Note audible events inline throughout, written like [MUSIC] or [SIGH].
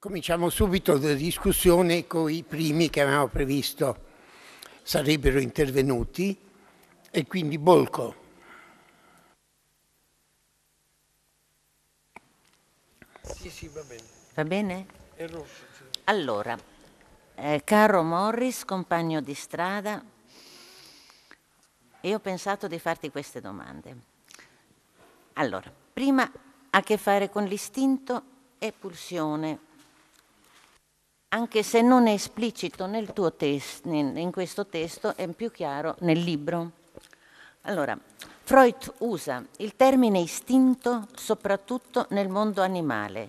Cominciamo subito la discussione con i primi che avevamo previsto sarebbero intervenuti e quindi Bolco. Sì, sì, va bene. Va bene? Allora, eh, caro Morris, compagno di strada, io ho pensato di farti queste domande. Allora, prima ha a che fare con l'istinto e pulsione anche se non è esplicito nel tuo testo, in questo testo è più chiaro nel libro. Allora, Freud usa il termine istinto soprattutto nel mondo animale,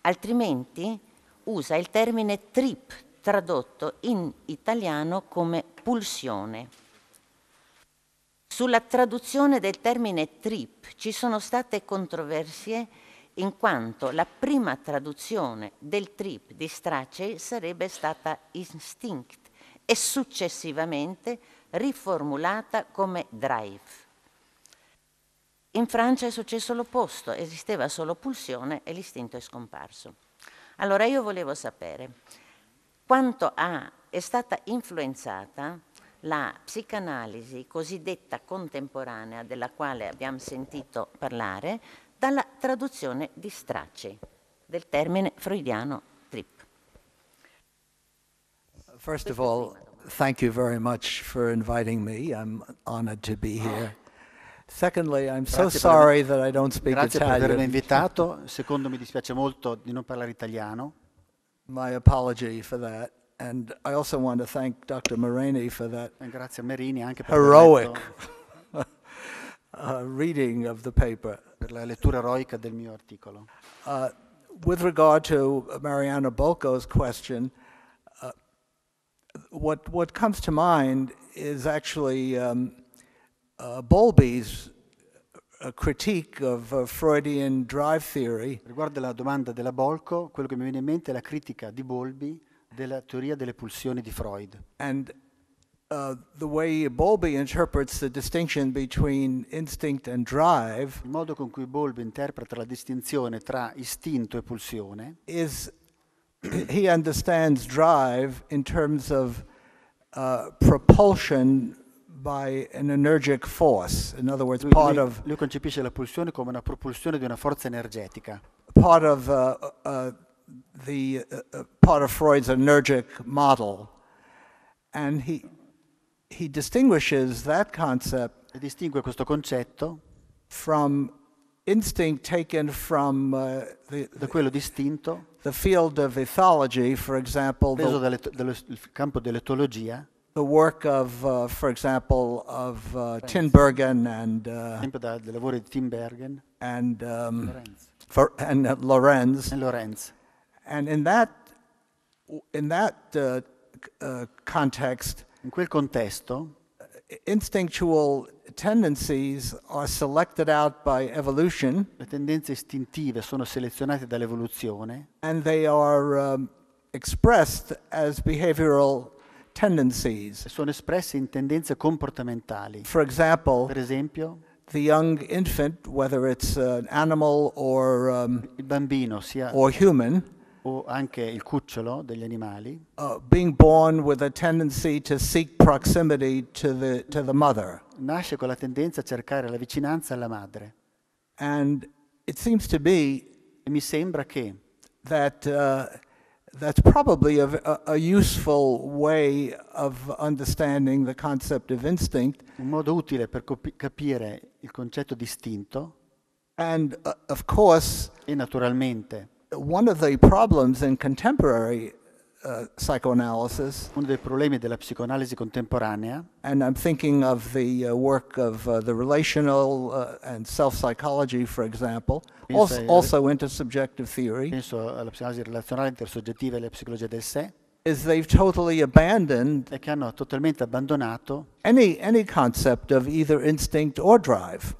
altrimenti usa il termine trip tradotto in italiano come pulsione. Sulla traduzione del termine trip ci sono state controversie in quanto la prima traduzione del trip di Strachey sarebbe stata Instinct e successivamente riformulata come Drive. In Francia è successo l'opposto, esisteva solo pulsione e l'istinto è scomparso. Allora io volevo sapere quanto ha, è stata influenzata la psicanalisi cosiddetta contemporanea della quale abbiamo sentito parlare dalla traduzione di Stracci del termine freudiano trip. First of all, thank you very much for inviting me. I'm honored to be here. Secondly, I'm so grazie sorry that I don't speak grazie Italian. Grazie per avermi invitato. Secondo mi dispiace molto di non parlare italiano. My apology for that. And I also want to thank Dr. Marini for that. grazie a Merini anche per heroic Uh, reading of the paper. Per la lettura eroica del mio articolo. Uh, with regard to Mariana Bolko's question, uh, what, what comes to mind is actually um, uh, Bowlby's uh, critique of Freudian drive theory. Riguardo alla domanda della Bolko, quello che mi viene in mente è la critica di Bowlby della teoria delle pulsioni di Freud. And uh, the way Bowlby interprets the distinction between instinct and drive Il modo con cui Bolby interpreta la distinzione tra istinto e pulsione is he understands drive in terms of uh, propulsion by an energetic force. In other words, Lui, part lui- of lui concepisce la pulsione come una propulsione di una forza energetica. part of uh, uh, the uh, uh part of Freud's energetic model, and he he distinguishes that concept distingue questo concetto from instinct taken from uh, the, da quello distinto the field of ethology, for example, preso the, dello, campo dell'etologia the work of, uh, for example, of uh, Tinbergen and uh, sempre del lavoro lavori di Tinbergen and um, Lorenz. For, and uh, Lorenz. And Lorenz. And in that in that uh, uh, context, In quel contesto, uh, instinctual tendencies are selected out by evolution. Le tendenze istintive sono selezionate dall'evoluzione. And they are um, expressed as behavioral tendencies. Sono espresse in tendenze comportamentali. For example, per esempio, the young infant, whether it's an animal or um, il bambino sia or human, o anche il cucciolo degli animali uh, being born with a tendency to seek proximity to the, to the mother. nasce con la tendenza a cercare la vicinanza alla madre. And it seems to be E mi sembra che that uh, that's probably a, a, useful way of understanding the concept of instinct. un modo utile per copi- capire il concetto di istinto And uh, of course, e naturalmente one of the problems in contemporary uh, psychoanalysis. Uno dei problemi della psicoanalisi contemporanea. And I'm thinking of the uh, work of uh, the relational uh, and self psychology, for example, also, ai, also intersubjective theory. Penso alla psicanalisi relazionale intersoggettiva e alla psicologia del sé. Is they've totally abandoned e che hanno totalmente abbandonato any, any concept of either instinct or drive.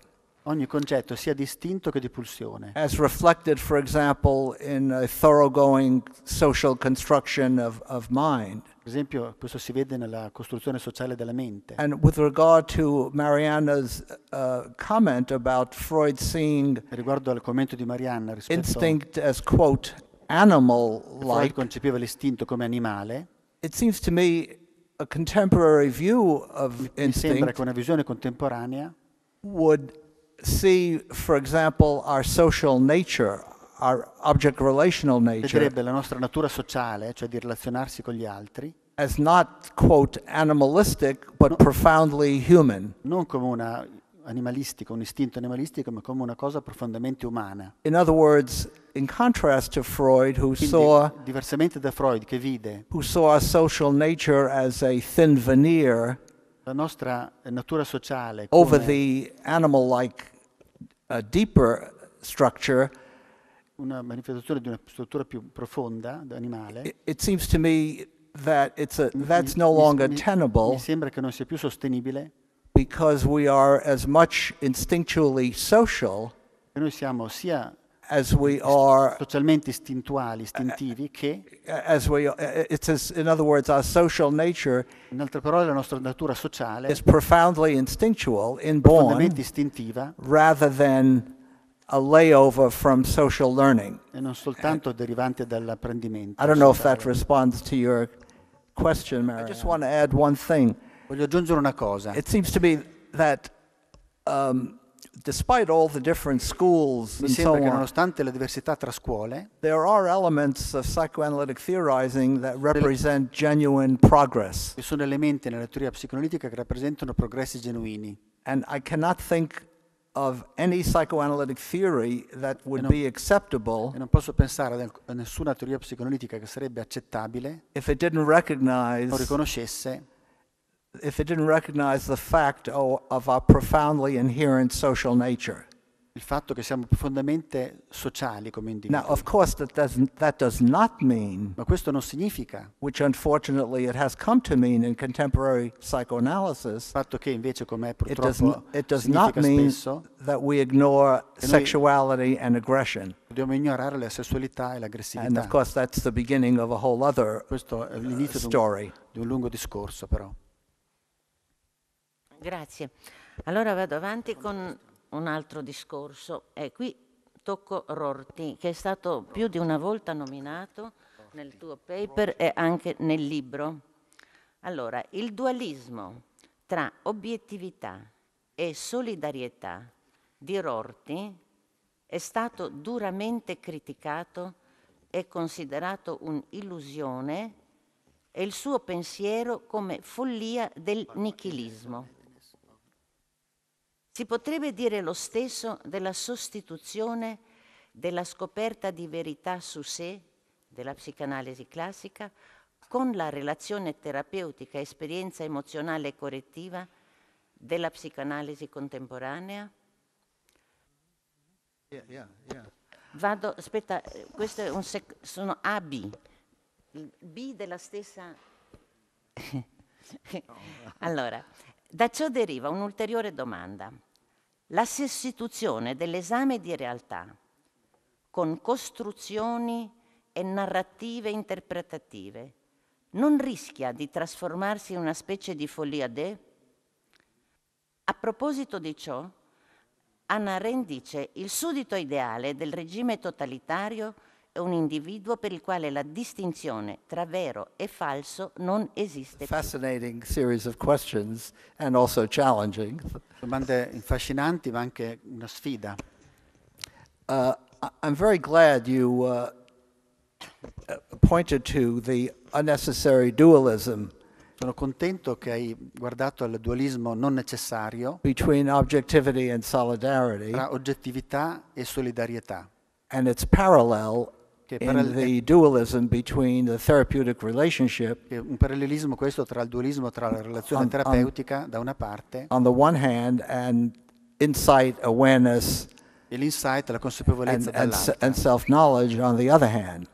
ogni concetto sia distinto che di pulsione. As reflected, for example, in a thoroughgoing social construction of, of mind. Per esempio, questo si vede nella costruzione sociale della mente. And with regard to Marianna's uh, comment about Freud seeing riguardo al commento di Marianna rispetto instinct as quote animal like Freud concepiva l'istinto come animale. It seems to me a contemporary view of instinct. Mi sembra che una visione contemporanea would see, for example, our social nature, our object relational nature. la nostra natura sociale, cioè di relazionarsi con gli altri. As not, quote, animalistic, but no, profoundly human. Non come una animalistica, un istinto animalistico, ma come una cosa profondamente umana. In other words, in contrast to Freud, who Quindi, saw diversamente da Freud che vide who saw our social nature as a thin veneer la nostra natura sociale over the animal-like a deeper structure, una manifestazione di una struttura più profonda animale. It, seems to me that it's a, that's no longer mi, tenable. Mi sembra che non sia più sostenibile. Because we are as much instinctually social. noi siamo sia as we are socialmente istintuali, istintivi che as we uh, it is in other words our social nature in altre parole la nostra natura sociale is profoundly instinctual inborn istintiva rather than a layover from social learning e non soltanto derivante dall'apprendimento I don't know if that responds to your question Marianne. I just want to add one thing voglio aggiungere una cosa it seems to me that um, mi sembra che nonostante la diversità tra scuole, Ci sono elementi nella teoria psicoanalitica che rappresentano progressi genuini. And I cannot think of any psychoanalytic theory that would non, be acceptable. E non posso pensare a nessuna teoria psicoanalitica che sarebbe accettabile. If it didn't recognize. O riconoscesse if it didn't recognize the fact oh, of our profoundly inherent social nature. Il fatto che siamo profondamente sociali come individui. Now, of course, that doesn't that does not mean. Ma questo non significa. Which unfortunately it has come to mean in contemporary psychoanalysis. Il fatto che invece come purtroppo it does, n- it does not mean spesso, that we ignore sexuality and aggression. Dobbiamo ignorare la sessualità e l'aggressività. And of course, that's the beginning of a whole other questo è l'inizio uh, story. Di un lungo discorso, però. Grazie. Allora vado avanti con un altro discorso. E eh, qui tocco Rorti, che è stato più di una volta nominato nel tuo paper e anche nel libro. Allora, il dualismo tra obiettività e solidarietà di Rorti è stato duramente criticato e considerato un'illusione e il suo pensiero come follia del nichilismo. Si potrebbe dire lo stesso della sostituzione della scoperta di verità su sé, della psicanalisi classica, con la relazione terapeutica, esperienza emozionale e correttiva della psicanalisi contemporanea? Yeah, yeah, yeah. Vado, aspetta, questo è un sec- sono AB, B della stessa... [LAUGHS] allora, da ciò deriva un'ulteriore domanda la sostituzione dell'esame di realtà con costruzioni e narrative interpretative non rischia di trasformarsi in una specie di follia de? A proposito di ciò, Anna Arendt dice il suddito ideale del regime totalitario un individuo per il quale la distinzione tra vero e falso non esiste Fascinating series of questions and also challenging. Domande affascinanti ma anche una sfida. Uh, I'm very glad you uh, pointed to the unnecessary dualism sono contento che hai guardato al dualismo non necessario tra oggettività e solidarietà. And its parallel che eh, eh, un parallelismo questo tra il dualismo tra la relazione on, terapeutica da una parte on the one hand and insight awareness e l'insight la consapevolezza and, dall'altra and self knowledge on the other hand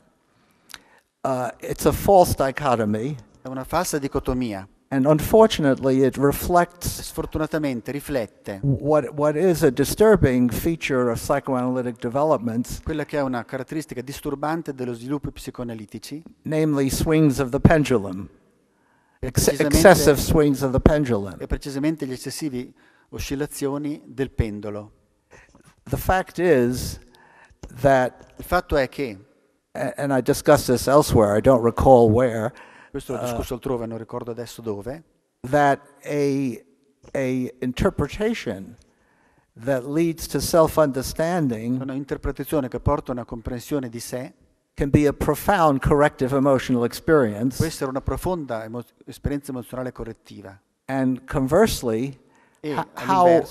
uh, it's a false dichotomy è una falsa dicotomia And unfortunately, it reflects sfortunatamente riflette what, what is a disturbing feature of psychoanalytic developments, quella che è una caratteristica disturbante dello sviluppo psicoanalitici, namely swings of the pendulum, excessive swings of the pendulum. E precisamente gli eccessivi oscillazioni del pendolo. The fact is that Il fatto è che and I discussed this elsewhere, I don't recall where questo l'ho eh. discusso altrove, non ricordo adesso dove, that a, a interpretation that leads to self-understanding una interpretazione che porta a una comprensione di sé can be a profound corrective emotional experience. Può essere una profonda emo- esperienza emozionale correttiva. And conversely, e, ho- how,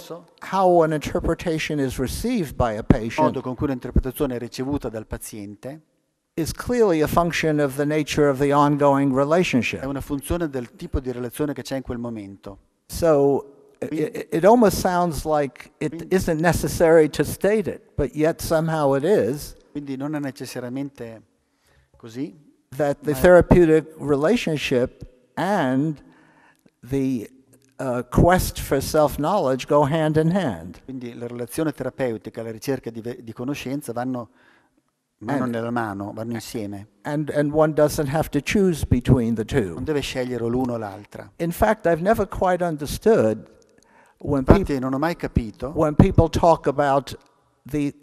how an interpretation is received by a patient modo con cui un'interpretazione è ricevuta dal paziente is clearly a function of the nature of the ongoing relationship. È una funzione del tipo di relazione che c'è in quel momento. So it, it almost sounds like it isn't necessary to state it, but yet somehow it is. Quindi non è necessariamente così. That the therapeutic relationship and the uh, quest for self-knowledge go hand in hand. Quindi la relazione terapeutica e la ricerca di, di conoscenza vanno Mano and, nella mano, vanno insieme. And, and one doesn't have to choose between the two. Non deve scegliere l'uno o l'altra. In fact, I've never quite understood when Infatti, people, non ho mai capito when people talk about the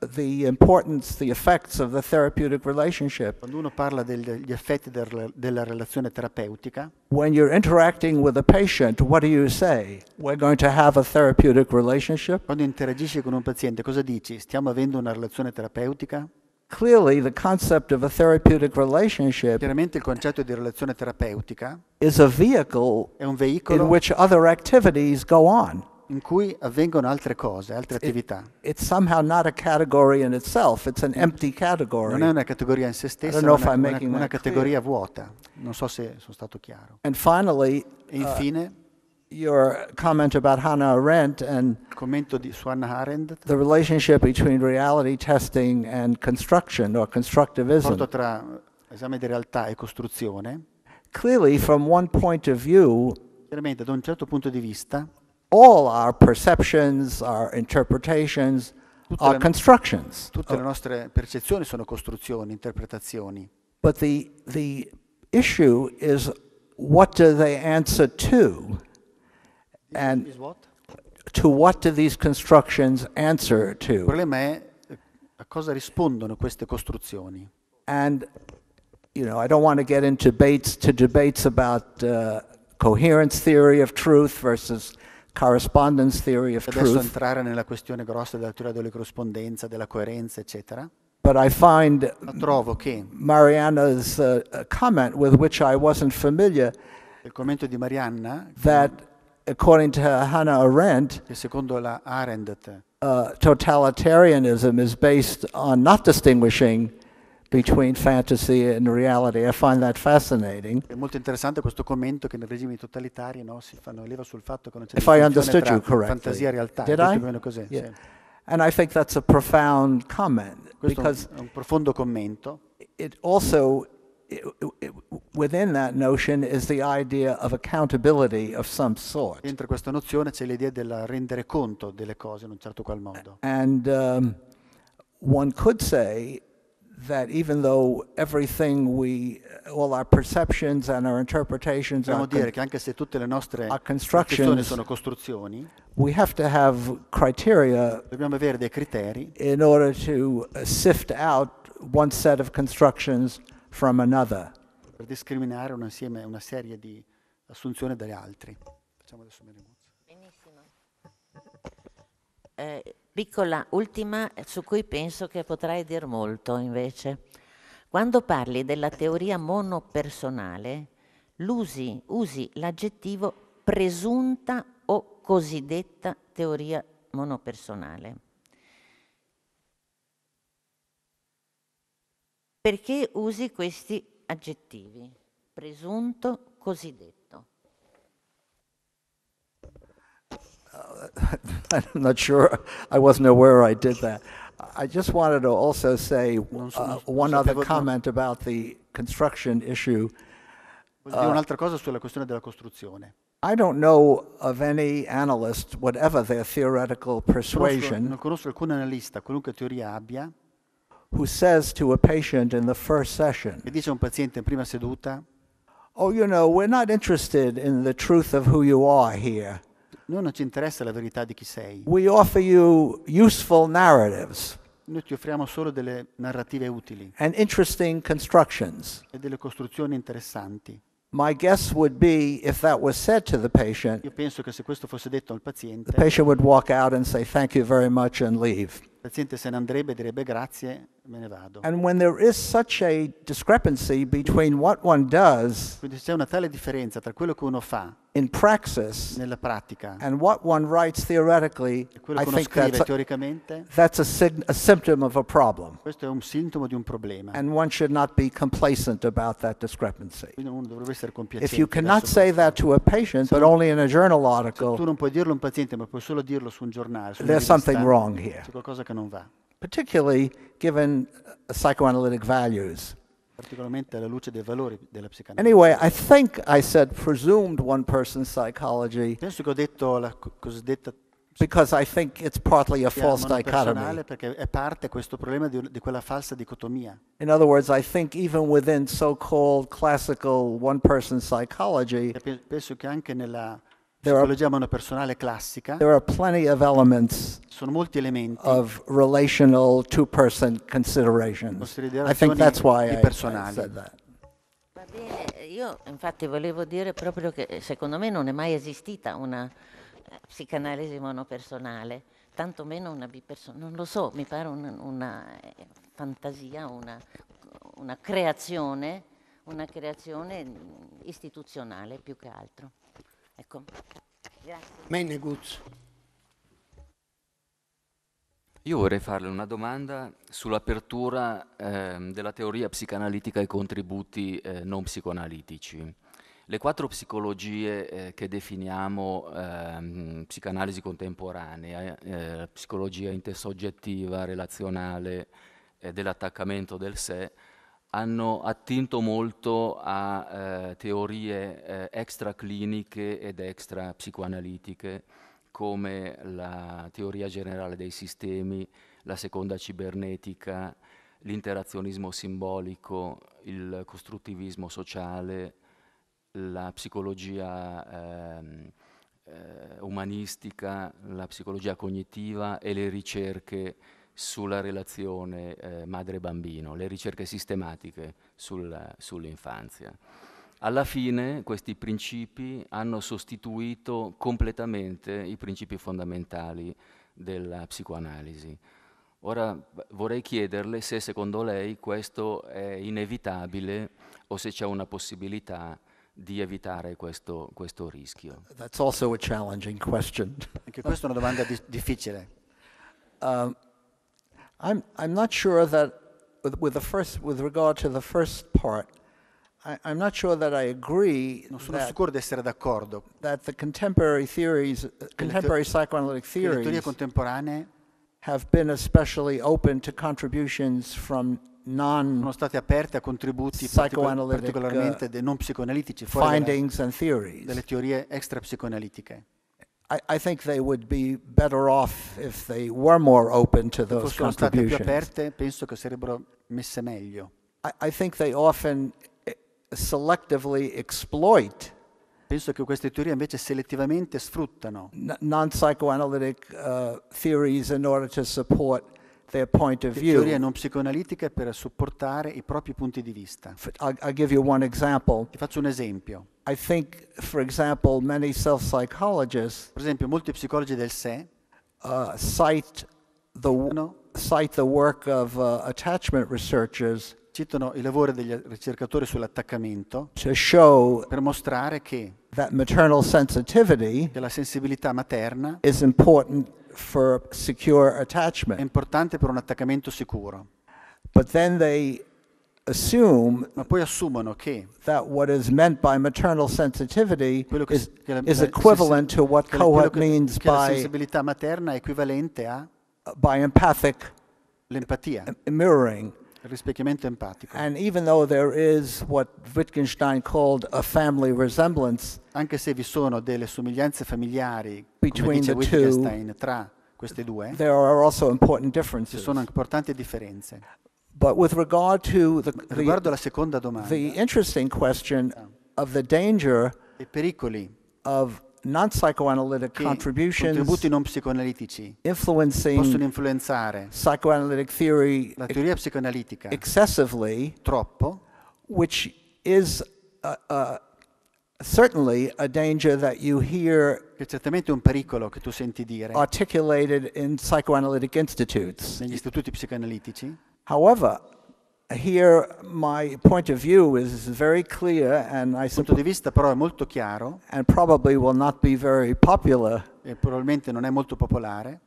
the importance, the effects of the therapeutic relationship. Quando uno parla degli effetti della relazione terapeutica, when you're interacting with a patient, what do you say? We're going to have a therapeutic relationship? Quando interagisci con un paziente, cosa dici? Stiamo avendo una relazione terapeutica? Clearly, the concept of a therapeutic relationship Chiaramente il concetto di relazione terapeutica is a vehicle è un veicolo in which other activities go on in cui avvengono altre cose, altre attività. It, itself, non è una categoria in se stessa, è una, una, una categoria clear. vuota. Non so se sono stato chiaro. Finally, e infine, uh, your comment about Hannah Arendt and commento di, su Hannah Arendt, the relationship between reality testing and construction or constructivism. Il tra esame di realtà e costruzione. Clearly, from one point of view, da un certo punto di vista, all our perceptions, our interpretations, tutte our le, constructions. Tutte le oh. nostre percezioni sono costruzioni, interpretazioni. But the, the issue is what do they answer to? And is what? to what do these constructions answer to? Il problema è eh, a cosa rispondono queste costruzioni. And you know, I don't want to get into debates to debates about uh, coherence theory of truth versus correspondence theory of Adesso truth. entrare nella questione grossa della teoria della corrispondenza, della coerenza, eccetera. But I find Ma trovo che Mariana's uh, comment with which I wasn't familiar il commento di Marianna that according to Hannah Arendt che secondo la Arendt uh, totalitarianism is based on not distinguishing between fantasy and reality. I find that fascinating. È molto interessante questo commento che nei regimi totalitari no, si fanno leva sul fatto che non c'è If I understood you correctly. fantasia e realtà. Did I? Yeah. Sì. And I think that's a profound comment. Questo because è un profondo commento. It also It, it, within that notion is the idea of accountability of some sort. Dentro questa nozione c'è l'idea del rendere conto delle cose in un certo qual modo. And um, one could say that even though everything we, all our perceptions and our interpretations are, dire che anche se tutte le nostre are percezioni sono costruzioni, we have to have criteria dobbiamo avere dei criteri in order to sift out one set of constructions from another. per discriminare un insieme, una serie di assunzioni dagli altri. Facciamo adesso Benissimo. Eh, Piccola ultima eh, su cui penso che potrai dir molto invece. Quando parli della teoria monopersonale, usi, usi l'aggettivo presunta o cosiddetta teoria monopersonale. Perché usi questi aggettivi? Presunto, cosiddetto. [LAUGHS] I'm not sure. I wasn't aware I did that. I just wanted to also say uh, one other comment about the construction issue. Uh, un'altra cosa sulla questione della costruzione. I don't know of any analyst, whatever their theoretical persuasion, who says to a patient in the first session, "Oh, you know, we're not interested in the truth of who you are here. Noi non ci interessa la verità di chi sei. We offer you useful narratives Noi ti offriamo solo delle narrative utili and interesting constructions. e delle costruzioni interessanti. My guess would be if that was said to the patient, Io penso che se questo fosse detto al paziente, the patient would walk out and say, Thank you very much, and leave. il paziente se ne andrebbe e direbbe grazie me ne vado. And when there is such a discrepancy between what one does c'è una tale differenza tra quello che uno fa in praxis nella pratica and what one writes theoretically, e quello I uno think scrive that's a, teoricamente, that's a, a symptom of a problem. questo è un sintomo di un problema. And one should not be complacent about that discrepancy. uno dovrebbe essere compiacente. If you cannot say that to a patient, but only in a journal Se tu article, non puoi dirlo a un paziente, ma puoi solo dirlo su un giornale, su there's something wrong here. c'è qualcosa che non va particularly given uh, psychoanalytic values. particolarmente alla luce dei valori della psicanalisi. Anyway, I think I said presumed one person psychology. Penso che ho detto la cosiddetta because I think it's partly a false dichotomy. perché è parte questo problema di, di quella falsa dicotomia. In other words, I think even within so-called classical one person psychology penso che anche nella psicologia monopersonale classica sono molti elementi of relational two person considerations I think that's why I, personali. I said that. Va bene, io infatti volevo dire proprio che secondo me non è mai esistita una eh, psicanalisi monopersonale, tanto meno una bipersonale, non lo so, mi pare una, una eh, fantasia, una, una creazione, una creazione mm, istituzionale più che altro. Ecco, grazie. Io vorrei farle una domanda sull'apertura eh, della teoria psicanalitica ai contributi eh, non psicoanalitici. Le quattro psicologie eh, che definiamo ehm, psicanalisi contemporanea, eh, psicologia intersoggettiva, relazionale, eh, dell'attaccamento del sé, hanno attinto molto a eh, teorie eh, extracliniche ed extra psicoanalitiche come la teoria generale dei sistemi, la seconda cibernetica, l'interazionismo simbolico, il costruttivismo sociale, la psicologia ehm, eh, umanistica, la psicologia cognitiva e le ricerche sulla relazione eh, madre-bambino, le ricerche sistematiche sul, sull'infanzia. Alla fine questi principi hanno sostituito completamente i principi fondamentali della psicoanalisi. Ora vorrei chiederle se secondo lei questo è inevitabile o se c'è una possibilità di evitare questo, questo rischio. Anche questa è una domanda di- difficile. Uh, I'm, I'm not sure that with, with, the first, with regard to the first part, I, I'm not sure that I agree. Non sono that, sicuro di essere d'accordo. That the contemporary theories, uh, contemporary psychoanalytic theories, le teorie contemporanee have been especially open to contributions from non sono state aperte a contributi particolarmente uh, non psicoanalitici, fuori delle, delle teorie extra psicoanalitiche. I, I think they would be better off if they were more open to those fossero state più contributions. aperte, penso che sarebbero messe meglio. I, I think they often eh, selectively exploit Penso che queste teorie invece selettivamente sfruttano non psychoanalytic uh, theories in order to support their point of view. Teorie non psicoanalitiche per supportare i propri punti di vista. I'll, give you one example. Ti faccio un esempio. I think, for example, many self-psychologists, per esempio, molti psicologi del sé, uh, cite the no? cite the work of uh, attachment researchers citano il lavoro degli ricercatori sull'attaccamento per mostrare che, che la sensibilità materna è importante for secure attachment. È importante per un attaccamento sicuro. But then they assume Ma poi assumono che that what is meant by maternal sensitivity che, is, che la, is equivalent to what Kohut means che by la sensibilità materna è equivalente a by empathic l'empatia. mirroring. rispecchiamento empatico. And even though there is what Wittgenstein called a family resemblance, anche se vi sono delle somiglianze familiari between the Wittgenstein two, tra queste due, there are also important differences. Ci sono importanti differenze. But with regard to the, Riguardo alla seconda domanda, the interesting question ah. of the danger i pericoli of non-psychoanalytic contributions contributi non psicoanalitici possono influenzare psychoanalytic theory la teoria psicoanalitica excessively, troppo, which is uh, uh, certainly a danger that you hear che è certamente un pericolo che tu senti dire articulated in psychoanalytic institutes. negli istituti psicoanalitici. However, Here my point of view is very clear and I punto di vista però è molto chiaro and probably will not be very popular. e probabilmente non è molto popolare.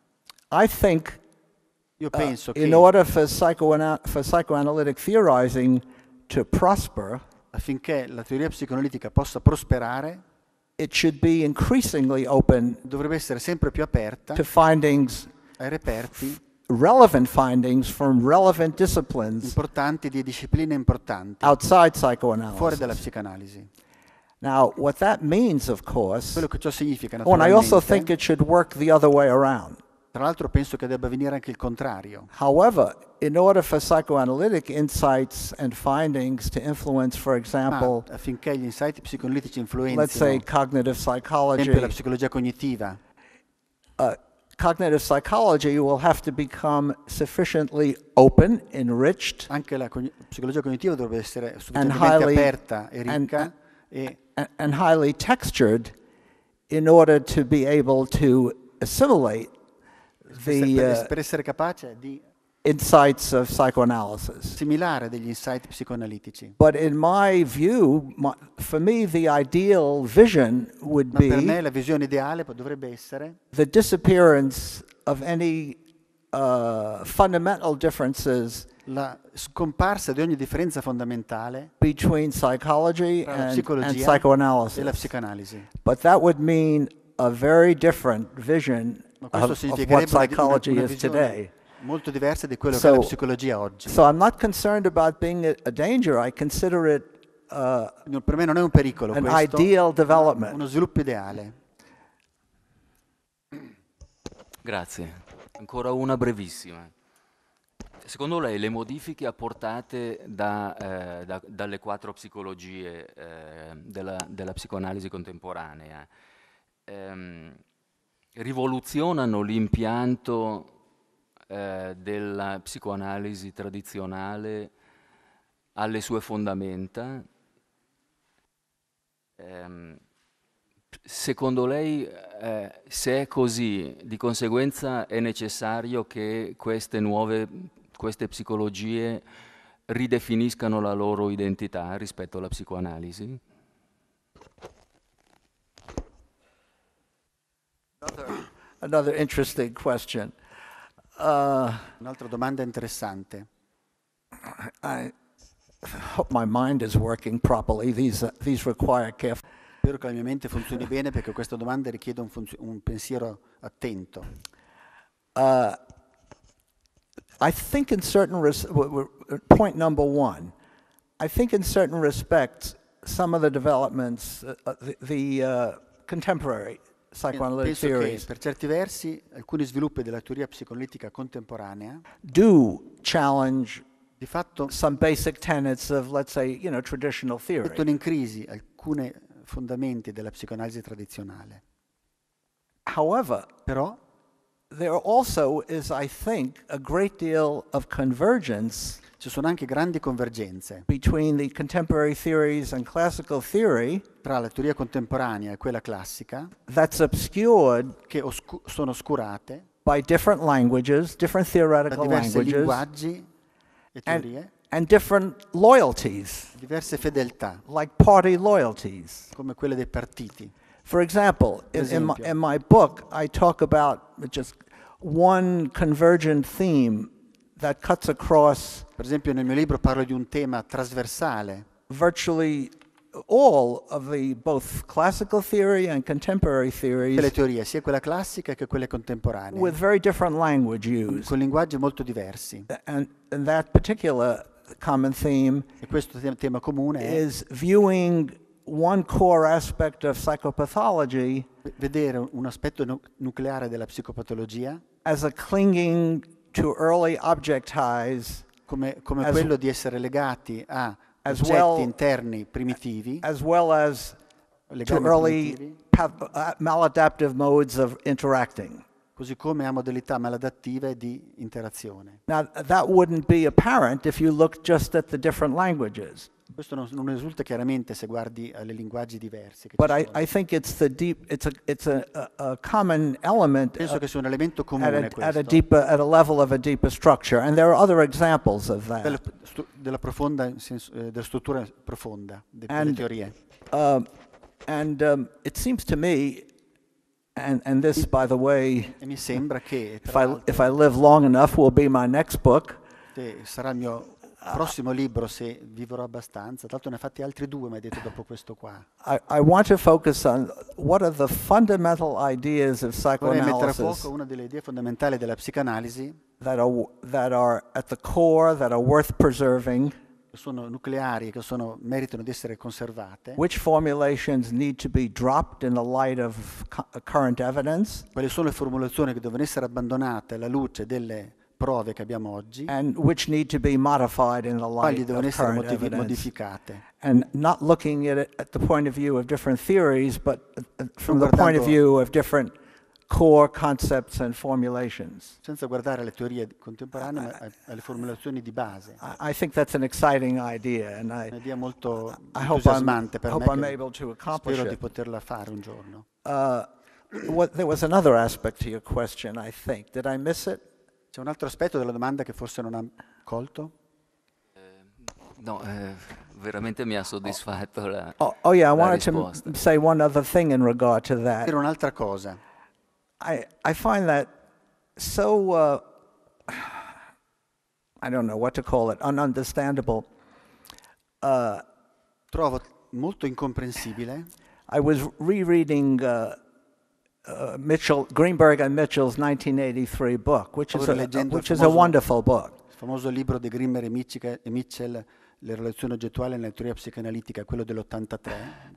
I think Io uh, penso uh, che in order for, psychoana- for psychoanalytic theorizing to prosper affinché la teoria psicoanalitica possa prosperare it should be increasingly open dovrebbe essere sempre più aperta to findings ai reperti relevant findings from relevant disciplines importanti di discipline importanti outside psychoanalysis. Fuori dalla psicanalisi. Now, what that means, of course, Quello che ciò significa, oh, and I also think it should work the other way around. Tra l'altro penso che debba venire anche il contrario. However, in order for psychoanalytic insights and findings to influence, for example, Ma affinché gli insight psicoanalitici influenzino, let's say cognitive psychology, Per esempio la psicologia cognitiva, uh, cognitive psychology will have to become sufficiently open, enriched. Anche la psicologia cognitiva dovrebbe essere sufficientemente aperta e ricca and, e and, and highly textured in order to be able to assimilate the per, per uh, essere capace di insights of psychoanalysis. Similare degli insight psicoanalitici. But in my view, my, for me the ideal vision would Ma be per me la visione ideale dovrebbe essere the disappearance of any uh, fundamental differences la scomparsa di ogni differenza fondamentale between psychology tra and, psicologia and psychoanalysis. e la psicanalisi. But that would mean a very different vision of, of what psychology is today molto diverse di quello so, che è la psicologia oggi. So I'm not concerned about being a danger, I consider it uh, per me non è un pericolo, an questo, ideal development. uno sviluppo ideale. Grazie. Ancora una brevissima. Secondo lei le modifiche apportate da, eh, da, dalle quattro psicologie eh, della, della, psicoanalisi contemporanea ehm, rivoluzionano l'impianto eh, della psicoanalisi tradizionale alle sue fondamenta. Ehm, secondo lei, eh, se è così, di conseguenza è necessario che queste nuove queste psicologie ridefiniscano la loro identità rispetto alla psicoanalisi? Another, another interesting question. Uh, Un'altra domanda interessante. I hope my mind is working properly. These, uh, these require careful. Spero che la mia mente funzioni bene perché questa domanda richiede un, un pensiero attento. Uh, I think in certain point number one, I think in certain respects, some of the developments, uh, uh the, the uh, contemporary psychoanalytic Penso theories. per certi versi alcuni sviluppi della teoria psicoanalitica contemporanea do challenge di fatto some basic tenets of let's say, you know, traditional theory. Mettono in crisi alcuni fondamenti della psicoanalisi tradizionale. However, però there also is, I think, a great deal of convergence ci sono anche grandi convergenze between the contemporary theories and classical theory tra la teoria contemporanea e quella classica that's obscured che oscu- sono oscurate by different languages, different theoretical da diversi languages, linguaggi e teorie and, and different loyalties diverse fedeltà like party loyalties come quelle dei partiti For example, in, in, my, in my book, I talk about just one convergent theme that cuts across Per esempio nel mio libro parlo di un tema trasversale virtually all of the both classical theory and contemporary tutte le theories teorie, sia quella classica che quelle contemporanee, with very different language used. con linguaggi molto diversi. And, and that particular common theme E questo tema comune is viewing one core aspect of psychopathology vedere un aspetto nucleare della psicopatologia as a clinging to early object ties come, come as, quello di essere legati a oggetti well, interni primitivi as well as to early path- uh, maladaptive modes of interacting così come a modalità maladattive di interazione. Now that wouldn't be apparent if you looked just at the different languages. Questo non, non risulta chiaramente se guardi alle linguaggi diversi. But I, I think it's the deep, it's a, it's a, a common element Penso che sia un elemento at a, at a at a level of a deeper structure, and there are other examples of della, that. della profonda, senso- eh, della struttura profonda delle And- teorie. Um, and um, it seems to me, and and this, by the way, if I if I live long enough, will be my next book. sarà il mio Ah, prossimo libro, se vivrò abbastanza, tanto ne ha fatti altri due, mi hai detto dopo questo qua. I, I want to focus on what are the fundamental ideas of Vorrei una delle idee fondamentali della psicanalisi that are, that are at the core, that are worth preserving. sono nucleari, che sono, meritano di essere conservate. Which formulations need to be dropped in the light of current evidence? Quali sono le formulazioni che devono essere abbandonate alla luce delle prove che abbiamo oggi, quali devono essere motivi, modificate. And not looking at it at the point of view of different theories, but uh, from the point of view of different core concepts and formulations. Senza guardare le teorie contemporanee, ma alle formulazioni di base. I think that's an exciting idea, and I, Un'idea molto I hope I'm, per hope I'm able to accomplish spero it. di poterla fare un giorno. Uh, what, there was another aspect to your question, I think. Did I miss it? C'è un altro aspetto della domanda che forse non ha colto? Eh, no, eh, veramente mi ha soddisfatto oh. la Oh, oh yeah, I wanted risposta. to say one other thing in regard to that. Era un'altra cosa. I, I find that so, uh, I don't know what to call it, ununderstandable. Uh, Trovo molto incomprensibile. I was rereading uh, uh, Mitchell, Greenberg and Mitchell's 1983 book, which is a, which is a wonderful book. Il famoso libro di Greenberg e Mitchell, Le relazioni oggettuali nella teoria psicanalitica, quello dell'83,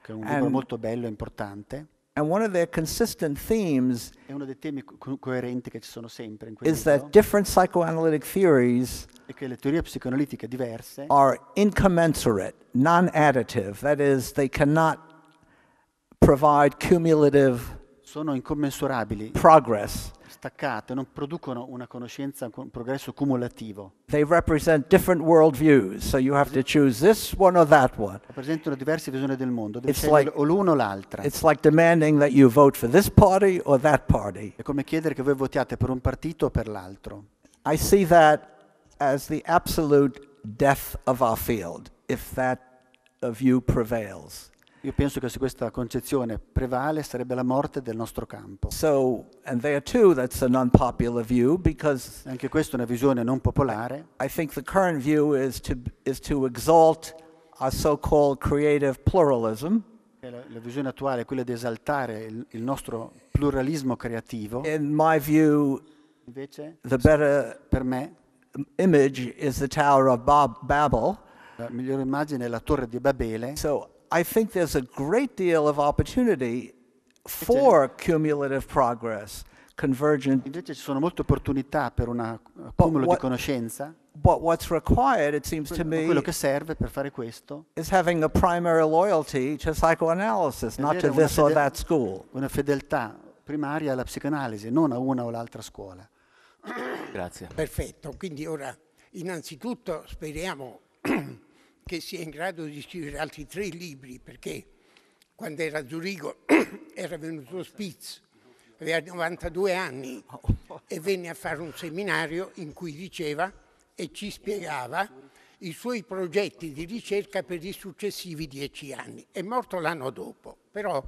che è un libro molto bello e importante. And one of the consistent themes è uno dei temi che ci sono sempre, is that different psychoanalytic theories e che le teorie psicoanalitiche diverse, are incommensurate, non additive, that is, they cannot provide cumulative sono incommensurabili, progress. staccate, non producono una conoscenza, un progresso cumulativo. They represent different world views, so you have to choose this one or that one. Rappresentano diverse visioni del mondo, devi it's o l'uno o l'altra. It's like demanding that you vote for this party or that party. È come chiedere che voi votiate per un partito o per l'altro. I see that as the absolute death of our field, if that view prevails. Io penso che se questa concezione prevale sarebbe la morte del nostro campo. So, and there too that's an unpopular view anche questa è una visione non popolare. I think the current view is to, is to exalt our so-called creative pluralism. La, la, visione attuale è quella di esaltare il, il nostro pluralismo creativo. In my view, Invece, the better per me, image is the Tower of Babel. La migliore immagine è la Torre di Babele. So, i think there's a great deal of opportunity for cumulative progress, convergent. Invece ci sono molte opportunità per un accumulo di conoscenza. But what's required, it seems to me, quello che serve per fare questo is having a primary loyalty to psychoanalysis, not to this or that school. Una fedeltà primaria alla psicanalisi, non a una o l'altra scuola. Grazie. Perfetto, quindi ora innanzitutto speriamo [CLEARS THROAT] che sia in grado di scrivere altri tre libri, perché quando era a Zurigo [CLEARS THROAT] era venuto Spitz, aveva 92 anni e venne a fare un seminario in cui diceva e ci spiegava i suoi progetti di ricerca per i successivi dieci anni. È morto l'anno dopo, però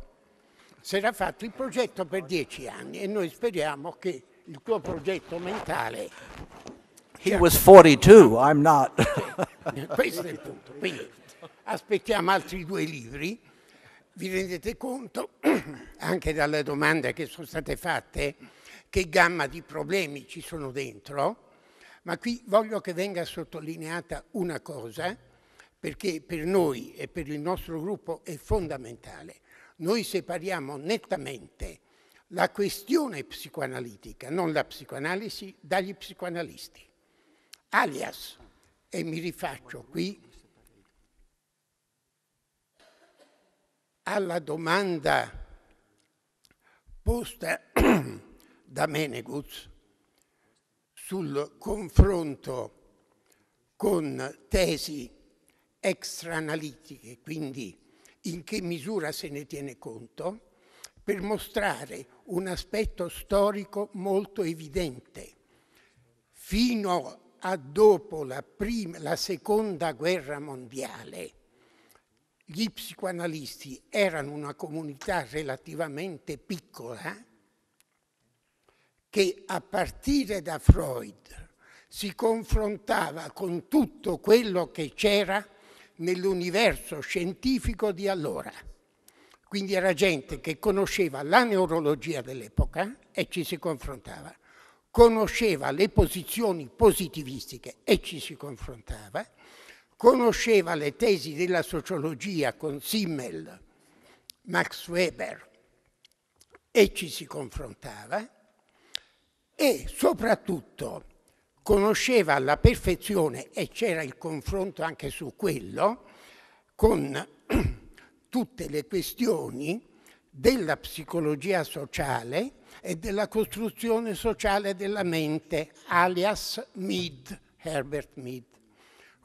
si era fatto il progetto per dieci anni e noi speriamo che il tuo progetto mentale He certo. was 42, I'm not. [LAUGHS] Questo è il punto. Quindi aspettiamo altri due libri. Vi rendete conto, [CLEARS THROAT] anche dalle domande che sono state fatte, che gamma di problemi ci sono dentro. Ma qui voglio che venga sottolineata una cosa, perché per noi e per il nostro gruppo è fondamentale. Noi separiamo nettamente la questione psicoanalitica, non la psicoanalisi, dagli psicoanalisti alias, e mi rifaccio qui alla domanda posta [CLEARS THROAT] da Meneguz sul confronto con tesi extraanalitiche, quindi in che misura se ne tiene conto, per mostrare un aspetto storico molto evidente. Fino a dopo la, prima, la seconda guerra mondiale gli psicoanalisti erano una comunità relativamente piccola che a partire da Freud si confrontava con tutto quello che c'era nell'universo scientifico di allora. Quindi era gente che conosceva la neurologia dell'epoca e ci si confrontava conosceva le posizioni positivistiche e ci si confrontava, conosceva le tesi della sociologia con Simmel, Max Weber e ci si confrontava e soprattutto conosceva alla perfezione e c'era il confronto anche su quello con [CLEARS THROAT] tutte le questioni della psicologia sociale e della costruzione sociale della mente, alias Mead, Herbert Mead.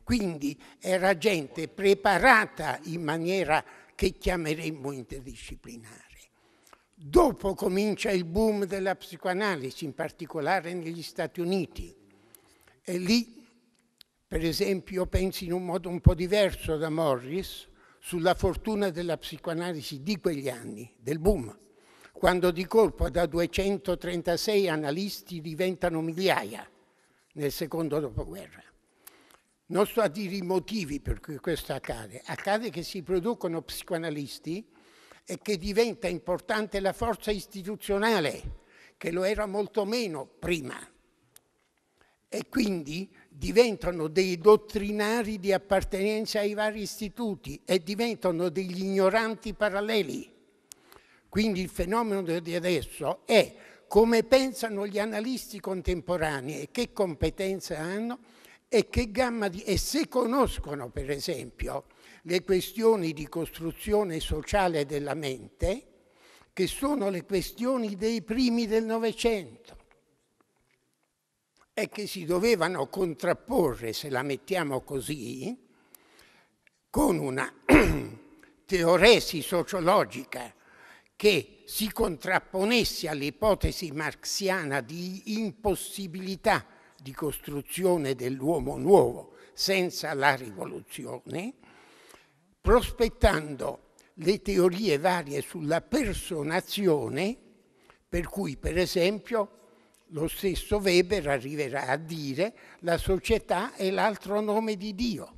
Quindi era gente preparata in maniera che chiameremmo interdisciplinare. Dopo comincia il boom della psicoanalisi, in particolare negli Stati Uniti. E lì, per esempio, pensi in un modo un po' diverso da Morris, sulla fortuna della psicoanalisi di quegli anni, del boom, quando di colpo da 236 analisti diventano migliaia nel secondo dopoguerra. Non sto a dire i motivi per cui questo accade, accade che si producono psicoanalisti e che diventa importante la forza istituzionale, che lo era molto meno prima. E quindi diventano dei dottrinari di appartenenza ai vari istituti e diventano degli ignoranti paralleli. Quindi il fenomeno di adesso è come pensano gli analisti contemporanei, e che competenze hanno e che gamma di... e se conoscono per esempio le questioni di costruzione sociale della mente, che sono le questioni dei primi del Novecento è che si dovevano contrapporre, se la mettiamo così, con una [CLEARS THROAT] teoresi sociologica che si contrapponesse all'ipotesi marxiana di impossibilità di costruzione dell'uomo nuovo senza la rivoluzione, prospettando le teorie varie sulla personazione, per cui per esempio lo stesso Weber arriverà a dire la società è l'altro nome di Dio.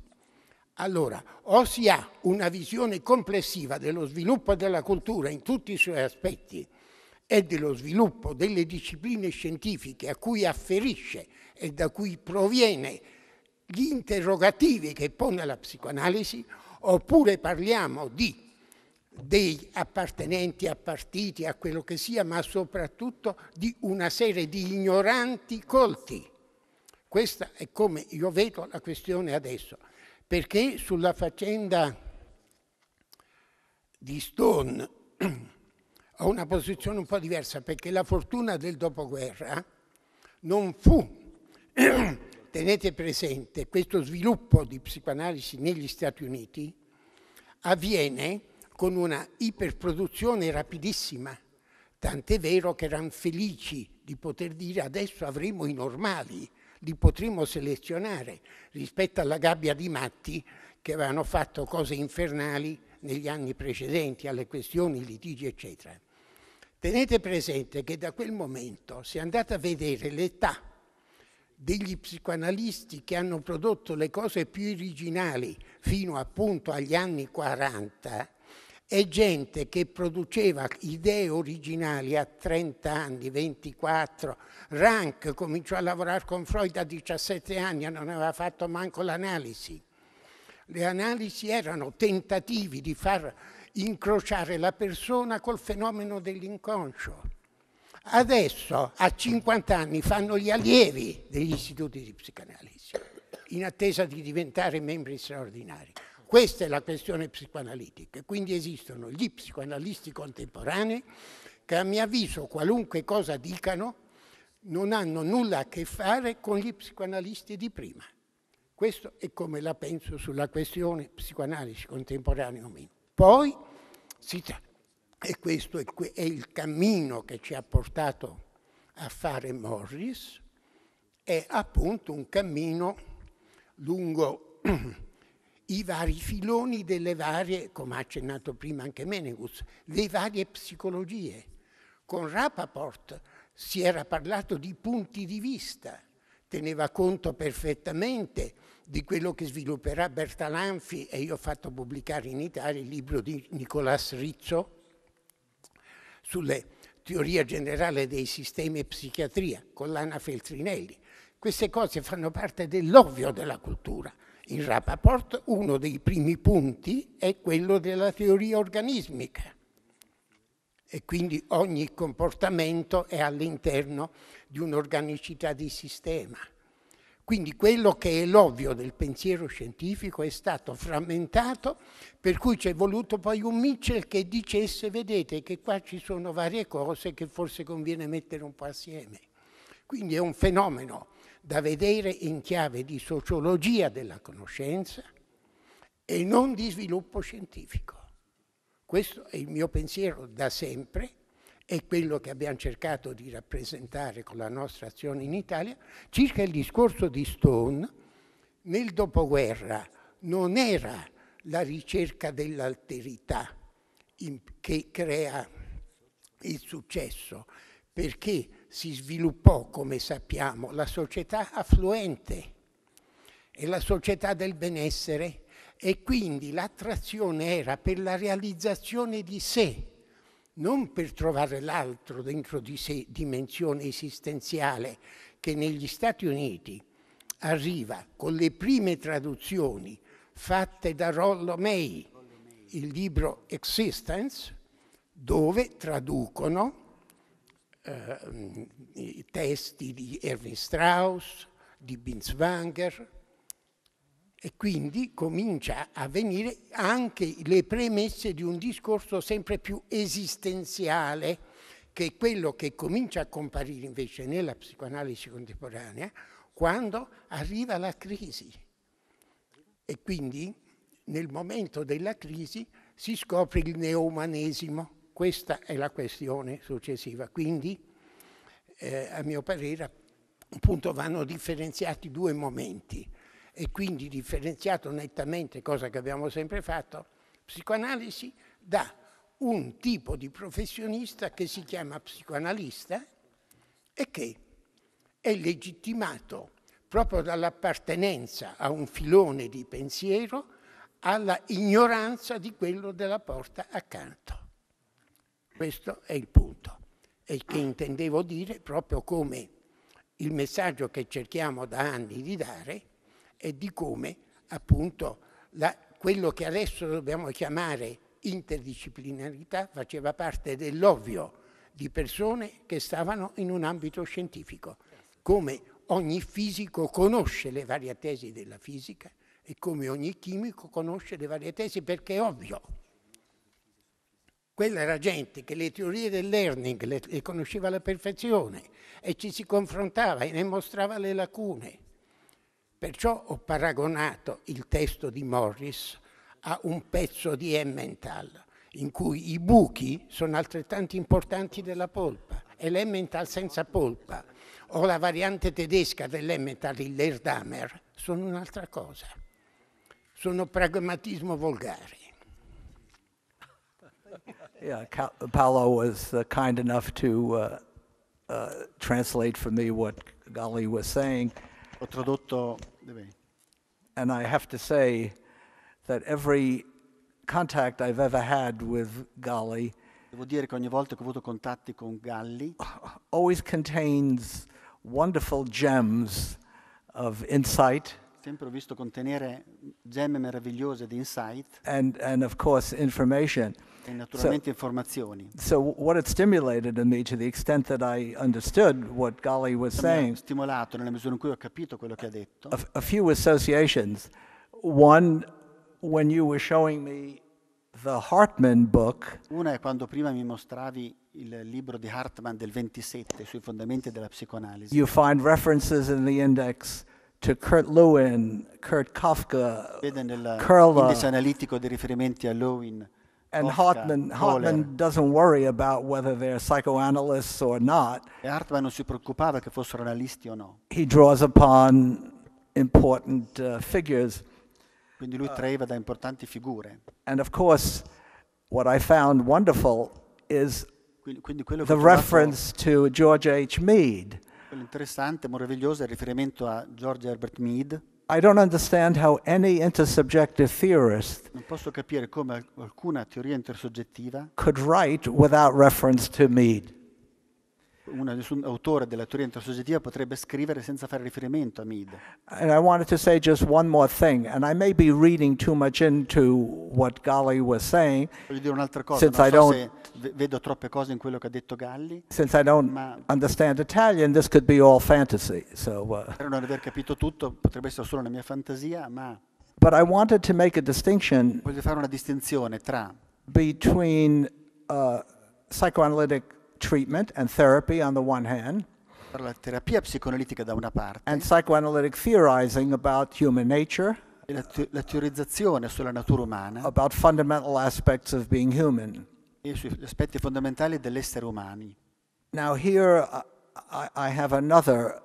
Allora, o si ha una visione complessiva dello sviluppo della cultura in tutti i suoi aspetti e dello sviluppo delle discipline scientifiche a cui afferisce e da cui proviene gli interrogativi che pone la psicoanalisi, oppure parliamo di dei appartenenti a partiti, a quello che sia, ma soprattutto di una serie di ignoranti colti. Questa è come io vedo la questione adesso, perché sulla faccenda di Stone [CLEARS THROAT] ho una posizione un po' diversa, perché la fortuna del dopoguerra non fu, [CLEARS THROAT] tenete presente, questo sviluppo di psicoanalisi negli Stati Uniti avviene con una iperproduzione rapidissima, tant'è vero che erano felici di poter dire adesso avremo i normali, li potremo selezionare rispetto alla gabbia di matti che avevano fatto cose infernali negli anni precedenti alle questioni, litigi, eccetera. Tenete presente che da quel momento, se andate a vedere l'età degli psicoanalisti che hanno prodotto le cose più originali fino appunto agli anni 40, e gente che produceva idee originali a 30 anni, 24. Rank cominciò a lavorare con Freud a 17 anni e non aveva fatto manco l'analisi. Le analisi erano tentativi di far incrociare la persona col fenomeno dell'inconscio. Adesso, a 50 anni, fanno gli allievi degli istituti di psicanalisi, in attesa di diventare membri straordinari. Questa è la questione psicoanalitica. Quindi esistono gli psicoanalisti contemporanei che a mio avviso qualunque cosa dicano non hanno nulla a che fare con gli psicoanalisti di prima. Questo è come la penso sulla questione psicoanalisi contemporanea o meno. Poi si tratta, e questo è il cammino che ci ha portato a fare Morris, è appunto un cammino lungo i vari filoni delle varie, come ha accennato prima anche Menegus, le varie psicologie. Con Rapaport si era parlato di punti di vista, teneva conto perfettamente di quello che svilupperà Bertalanfi e io ho fatto pubblicare in Italia il libro di Nicolas Rizzo sulle teoria generale dei sistemi e psichiatria, collana Feltrinelli. Queste cose fanno parte dell'ovvio della cultura. Il Rappaport, uno dei primi punti, è quello della teoria organismica e quindi ogni comportamento è all'interno di un'organicità di sistema. Quindi quello che è l'ovvio del pensiero scientifico è stato frammentato, per cui c'è voluto poi un Mitchell che dicesse, vedete che qua ci sono varie cose che forse conviene mettere un po' assieme. Quindi è un fenomeno da vedere in chiave di sociologia della conoscenza e non di sviluppo scientifico. Questo è il mio pensiero da sempre, è quello che abbiamo cercato di rappresentare con la nostra azione in Italia, circa il discorso di Stone nel dopoguerra non era la ricerca dell'alterità che crea il successo, perché si sviluppò, come sappiamo, la società affluente e la società del benessere e quindi l'attrazione era per la realizzazione di sé, non per trovare l'altro dentro di sé, dimensione esistenziale, che negli Stati Uniti arriva con le prime traduzioni fatte da Rollo May, il libro Existence, dove traducono eh, i testi di Erwin Strauss, di Binswanger e quindi comincia a venire anche le premesse di un discorso sempre più esistenziale che è quello che comincia a comparire invece nella psicoanalisi contemporanea quando arriva la crisi e quindi nel momento della crisi si scopre il neoumanesimo questa è la questione successiva. Quindi, eh, a mio parere, appunto, vanno differenziati due momenti e quindi differenziato nettamente, cosa che abbiamo sempre fatto, psicoanalisi da un tipo di professionista che si chiama psicoanalista e che è legittimato proprio dall'appartenenza a un filone di pensiero alla ignoranza di quello della porta accanto. Questo è il punto e che intendevo dire proprio come il messaggio che cerchiamo da anni di dare è di come appunto la, quello che adesso dobbiamo chiamare interdisciplinarità faceva parte dell'ovvio di persone che stavano in un ambito scientifico, come ogni fisico conosce le varie tesi della fisica e come ogni chimico conosce le varie tesi perché è ovvio quella era gente che le teorie del learning le, le conosceva alla perfezione e ci si confrontava e ne mostrava le lacune. Perciò ho paragonato il testo di Morris a un pezzo di Emmental in cui i buchi sono altrettanto importanti della polpa e l'Emmental senza polpa o la variante tedesca dell'Emmental, il Lerdamer, sono un'altra cosa. Sono pragmatismo volgare. yeah, Paolo was uh, kind enough to uh, uh, translate for me what Gali was saying. Ho tradotto. And I have to say that every contact I've ever had with Gali. Devo dire che ogni volta che ho avuto contatti con Galli. [SIGHS] Always contains wonderful gems of insight. Sempre ho visto contenere gemme meravigliose di insight. And, and of course information. e naturalmente so, informazioni. So what it stimulated in me to the extent that I understood what Gali was saying. stimolato nella misura in cui ho capito quello che ha detto. A, a few associations. One when you were showing me the Hartman book. Una è quando prima mi mostravi il libro di Hartman del 27 sui fondamenti della psicoanalisi. You find references in the index to Kurt Lewin, Kurt Kafka, Vede nel Curla. analitico dei riferimenti a Lewin, And Hartman, Hartman doesn't worry about whether they're psychoanalysts or not. E Hartman non si preoccupava che fossero analisti o no. He draws upon important uh, figures. Quindi lui traeva da importanti figure. And of course, what I found wonderful is quindi, quindi the reference to George H. Mead. Quello interessante, meraviglioso, è il riferimento a George Herbert Meade. I don't understand how any intersubjective theorist non posso come could write without reference to Mead. un, un autore della teoria intersoggettiva potrebbe scrivere senza fare riferimento a Mead. And I wanted to say just one more thing, and I may be reading too much into what Galli was saying. Voglio dire un'altra cosa, since non so I don't, vedo troppe cose in quello che ha detto Galli. Since I don't ma, understand Italian, this could be all fantasy. So, uh, per non aver capito tutto, potrebbe essere solo una mia fantasia, ma... But I wanted to make a distinction voglio fare una distinzione tra between uh, psychoanalytic treatment and therapy on the one hand, la terapia psicoanalitica da una parte and psychoanalytic theorizing about human nature, e la, te- la teorizzazione sulla natura umana about fundamental aspects of being human. e sugli aspetti fondamentali dell'essere umani. Now, here uh, I, I have another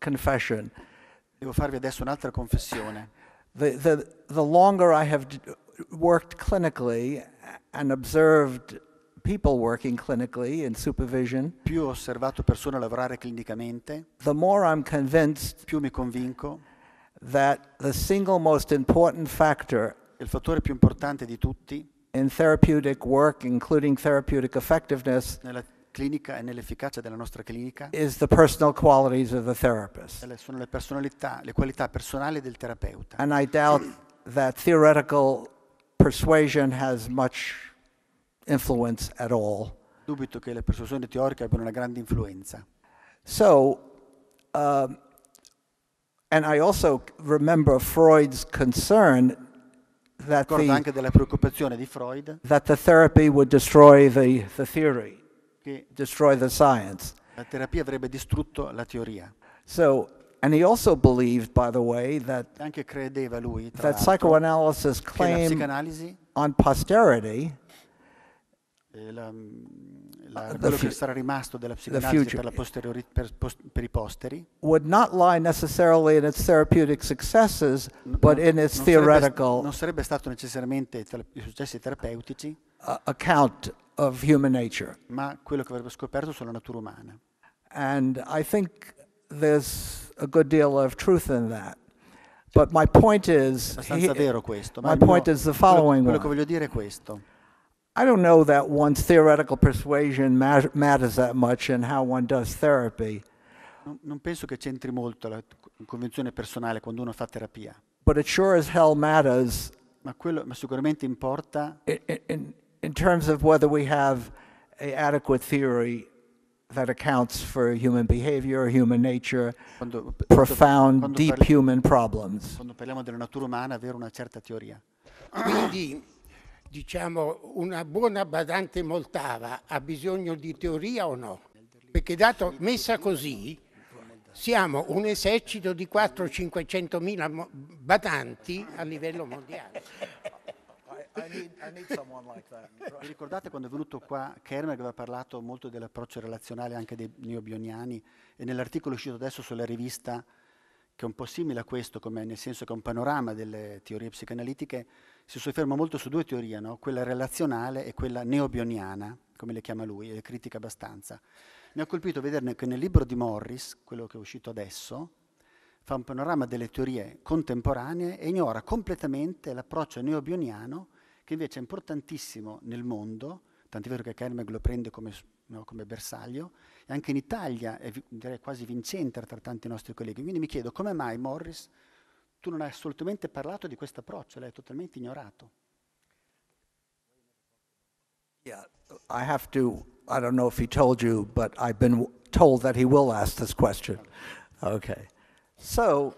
confession. Devo farvi adesso un'altra confessione. The, the, the longer I have d- worked clinically and observed people working clinically in supervision, più ho osservato persone lavorare clinicamente, the more I'm convinced più mi convinco that the single most important factor il fattore più importante di tutti in therapeutic work, including therapeutic effectiveness, nella clinica e nell'efficacia della nostra clinica, is the personal qualities of the therapist. sono le personalità, le qualità personali del terapeuta. And I doubt that theoretical persuasion has much influence at all. Dubito che le persuasioni teoriche abbiano una grande influenza. So, um, and I also remember Freud's concern that Ricordo anche della preoccupazione di Freud that the therapy would destroy the, the theory, che destroy the science. la terapia avrebbe distrutto la teoria. So, and he also believed, by the way, that anche credeva lui, that psychoanalysis claim on posterity eh, la, mm, la, uh, quello che sarà rimasto della psicanalisi per, posteriori, per, post, per, i posteri would not lie necessarily in its therapeutic successes no, but in its non theoretical sarebbe, non sarebbe stato necessariamente tra i successi terapeutici uh, account of human nature ma quello che avrebbe scoperto sulla natura umana and I think there's a good deal of truth in that but my point is abbastanza he, vero questo my mio, point is the following quello, quello che voglio dire è questo i don't know that one's theoretical persuasion matters that much in how one does therapy. Non penso che c'entri molto la convinzione personale quando uno fa terapia. But it sure as hell matters. Ma quello ma sicuramente importa. In, in, in terms of whether we have an adequate theory that accounts for human behavior, human nature, quando, profound, quando deep parli, human problems. Quando parliamo della natura umana, avere una certa teoria. Quindi diciamo, una buona badante moltava ha bisogno di teoria o no? Perché dato, messa così, siamo un esercito di 4-500 mila badanti a livello mondiale. I like ricordate quando è venuto qua Kermer che aveva parlato molto dell'approccio relazionale anche dei neobioniani e nell'articolo uscito adesso sulla rivista che è un po' simile a questo, nel senso che è un panorama delle teorie psicanalitiche, si sofferma molto su due teorie, no? quella relazionale e quella neobioniana, come le chiama lui, e critica abbastanza. Mi ha colpito vederne che nel libro di Morris, quello che è uscito adesso, fa un panorama delle teorie contemporanee e ignora completamente l'approccio neobioniano, che invece è importantissimo nel mondo, tant'è vero che Kermeg lo prende come, no, come bersaglio, e anche in Italia è direi, quasi vincente tra tanti nostri colleghi. Quindi mi chiedo come mai Morris tu non hai assolutamente parlato di questo approccio, l'hai totalmente ignorato. Yeah, I have to, I don't know if he told you, but I've been told that he will ask this question. Okay. So,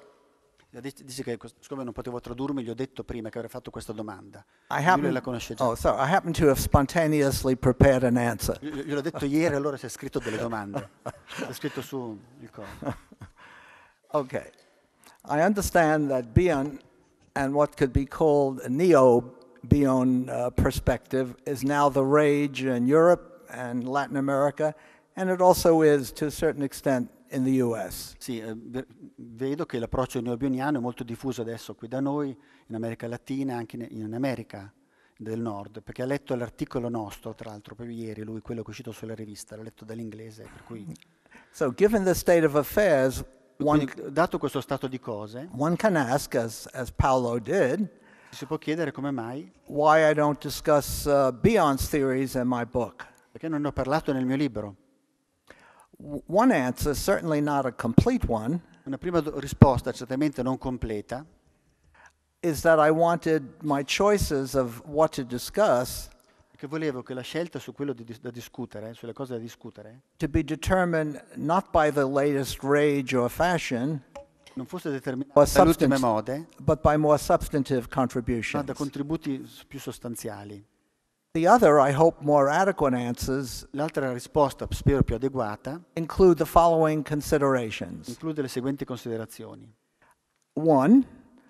Dice che, siccome non potevo tradurmi, gli ho detto prima che avrei fatto questa domanda. I happen, la conosce già. Oh, so I happen to have spontaneously prepared an answer. Gliel'ho detto ieri, allora si è scritto delle domande. Si è scritto su il coso. [LAUGHS] ok. I understand that Bion and what could be called neo Bion uh, perspective is now the rage in Europe and Latin America, and it also is to a certain extent in the US. Sì, eh, vedo che l'approccio neo neobioniano è molto diffuso adesso qui da noi, in America Latina, anche in America del Nord, perché ha letto l'articolo nostro, tra l'altro, proprio ieri, lui, quello che è uscito sulla rivista, l'ha letto dall'inglese, per cui... So, given the state of affairs, One, dato questo stato di cose, one can ask, as, as Paolo did, si può chiedere come mai why I don't discuss uh, Beyond's theories in my book. perché non ne ho parlato nel mio libro. One answer, certainly not a complete one, Una prima risposta, certamente non completa, is that I wanted my choices of what to discuss che volevo che la scelta su quello di, da discutere, eh, sulle cose da discutere, fashion, non fosse determinata dalle ultime mode, ma da contributi più sostanziali. The other, I hope, more adequate answers L'altra risposta, spero più adeguata, include the following considerations. include le seguenti considerazioni. One,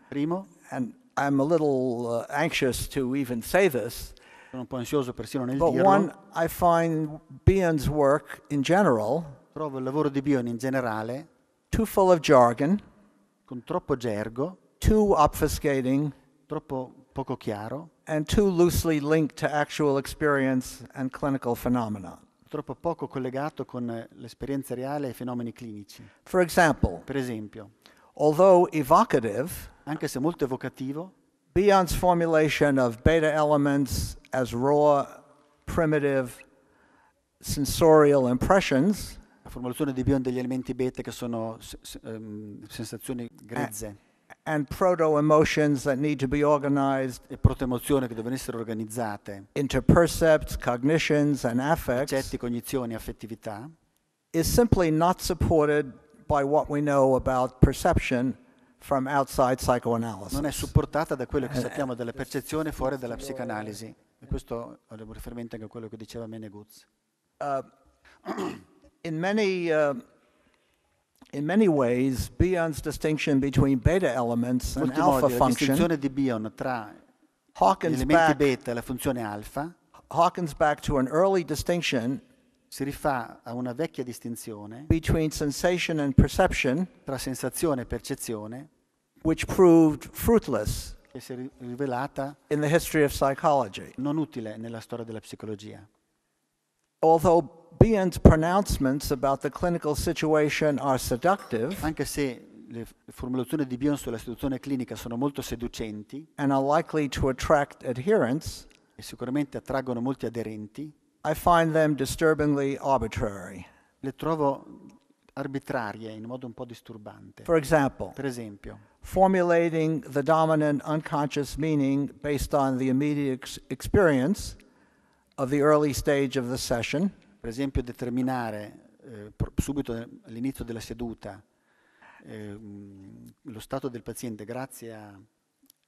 Primo, and I'm a little uh, anxious to even say this, sono un po' ansioso persino nel But dirlo. I find Bion's work in general Trovo il lavoro di Bion in generale too full of jargon, con troppo gergo, too obfuscating, troppo poco chiaro, and too loosely linked to actual experience and clinical phenomena. troppo poco collegato con l'esperienza reale e i fenomeni clinici. For example, Per esempio, although evocative, anche se molto evocativo, Bion's formulation of beta elements as raw, primitive, sensorial impressions. La formulazione di degli elementi beta che sono um, sensazioni grezze. And, proto-emotions that need to be organized. E proto-emozioni che devono essere organizzate. Into percepts, cognitions and affects. cognizioni, affettività. Is simply not supported by what we know about perception from outside psychoanalysis. Non è supportata da quello che eh, sappiamo delle eh, percezioni fuori eh, dalla psicanalisi. E questo avevo riferimento anche a quello che diceva Meneguz. Uh, [CLEARS THROAT] in many uh, in many ways, Bion's distinction between beta elements and alpha modi, function. La distinzione di Bion tra Hawkins gli elementi back, beta e la funzione alfa. Hawkins back to an early distinction si rifà a una vecchia distinzione between sensation and perception, tra sensazione e percezione, which proved fruitless che si è rivelata in the history of psychology. non utile nella storia della psicologia. Although Behan's pronouncements about the clinical situation are seductive, anche se le formulazioni di Bion sulla situazione clinica sono molto seducenti and are likely to attract adherents, e sicuramente attraggono molti aderenti, i find them disturbingly arbitrary. Le trovo arbitrarie in modo un po' disturbante. For example, per esempio, formulating the dominant unconscious meaning based on the immediate ex- experience of the early stage of the session. Per esempio, determinare eh, subito all'inizio della seduta eh, lo stato del paziente grazie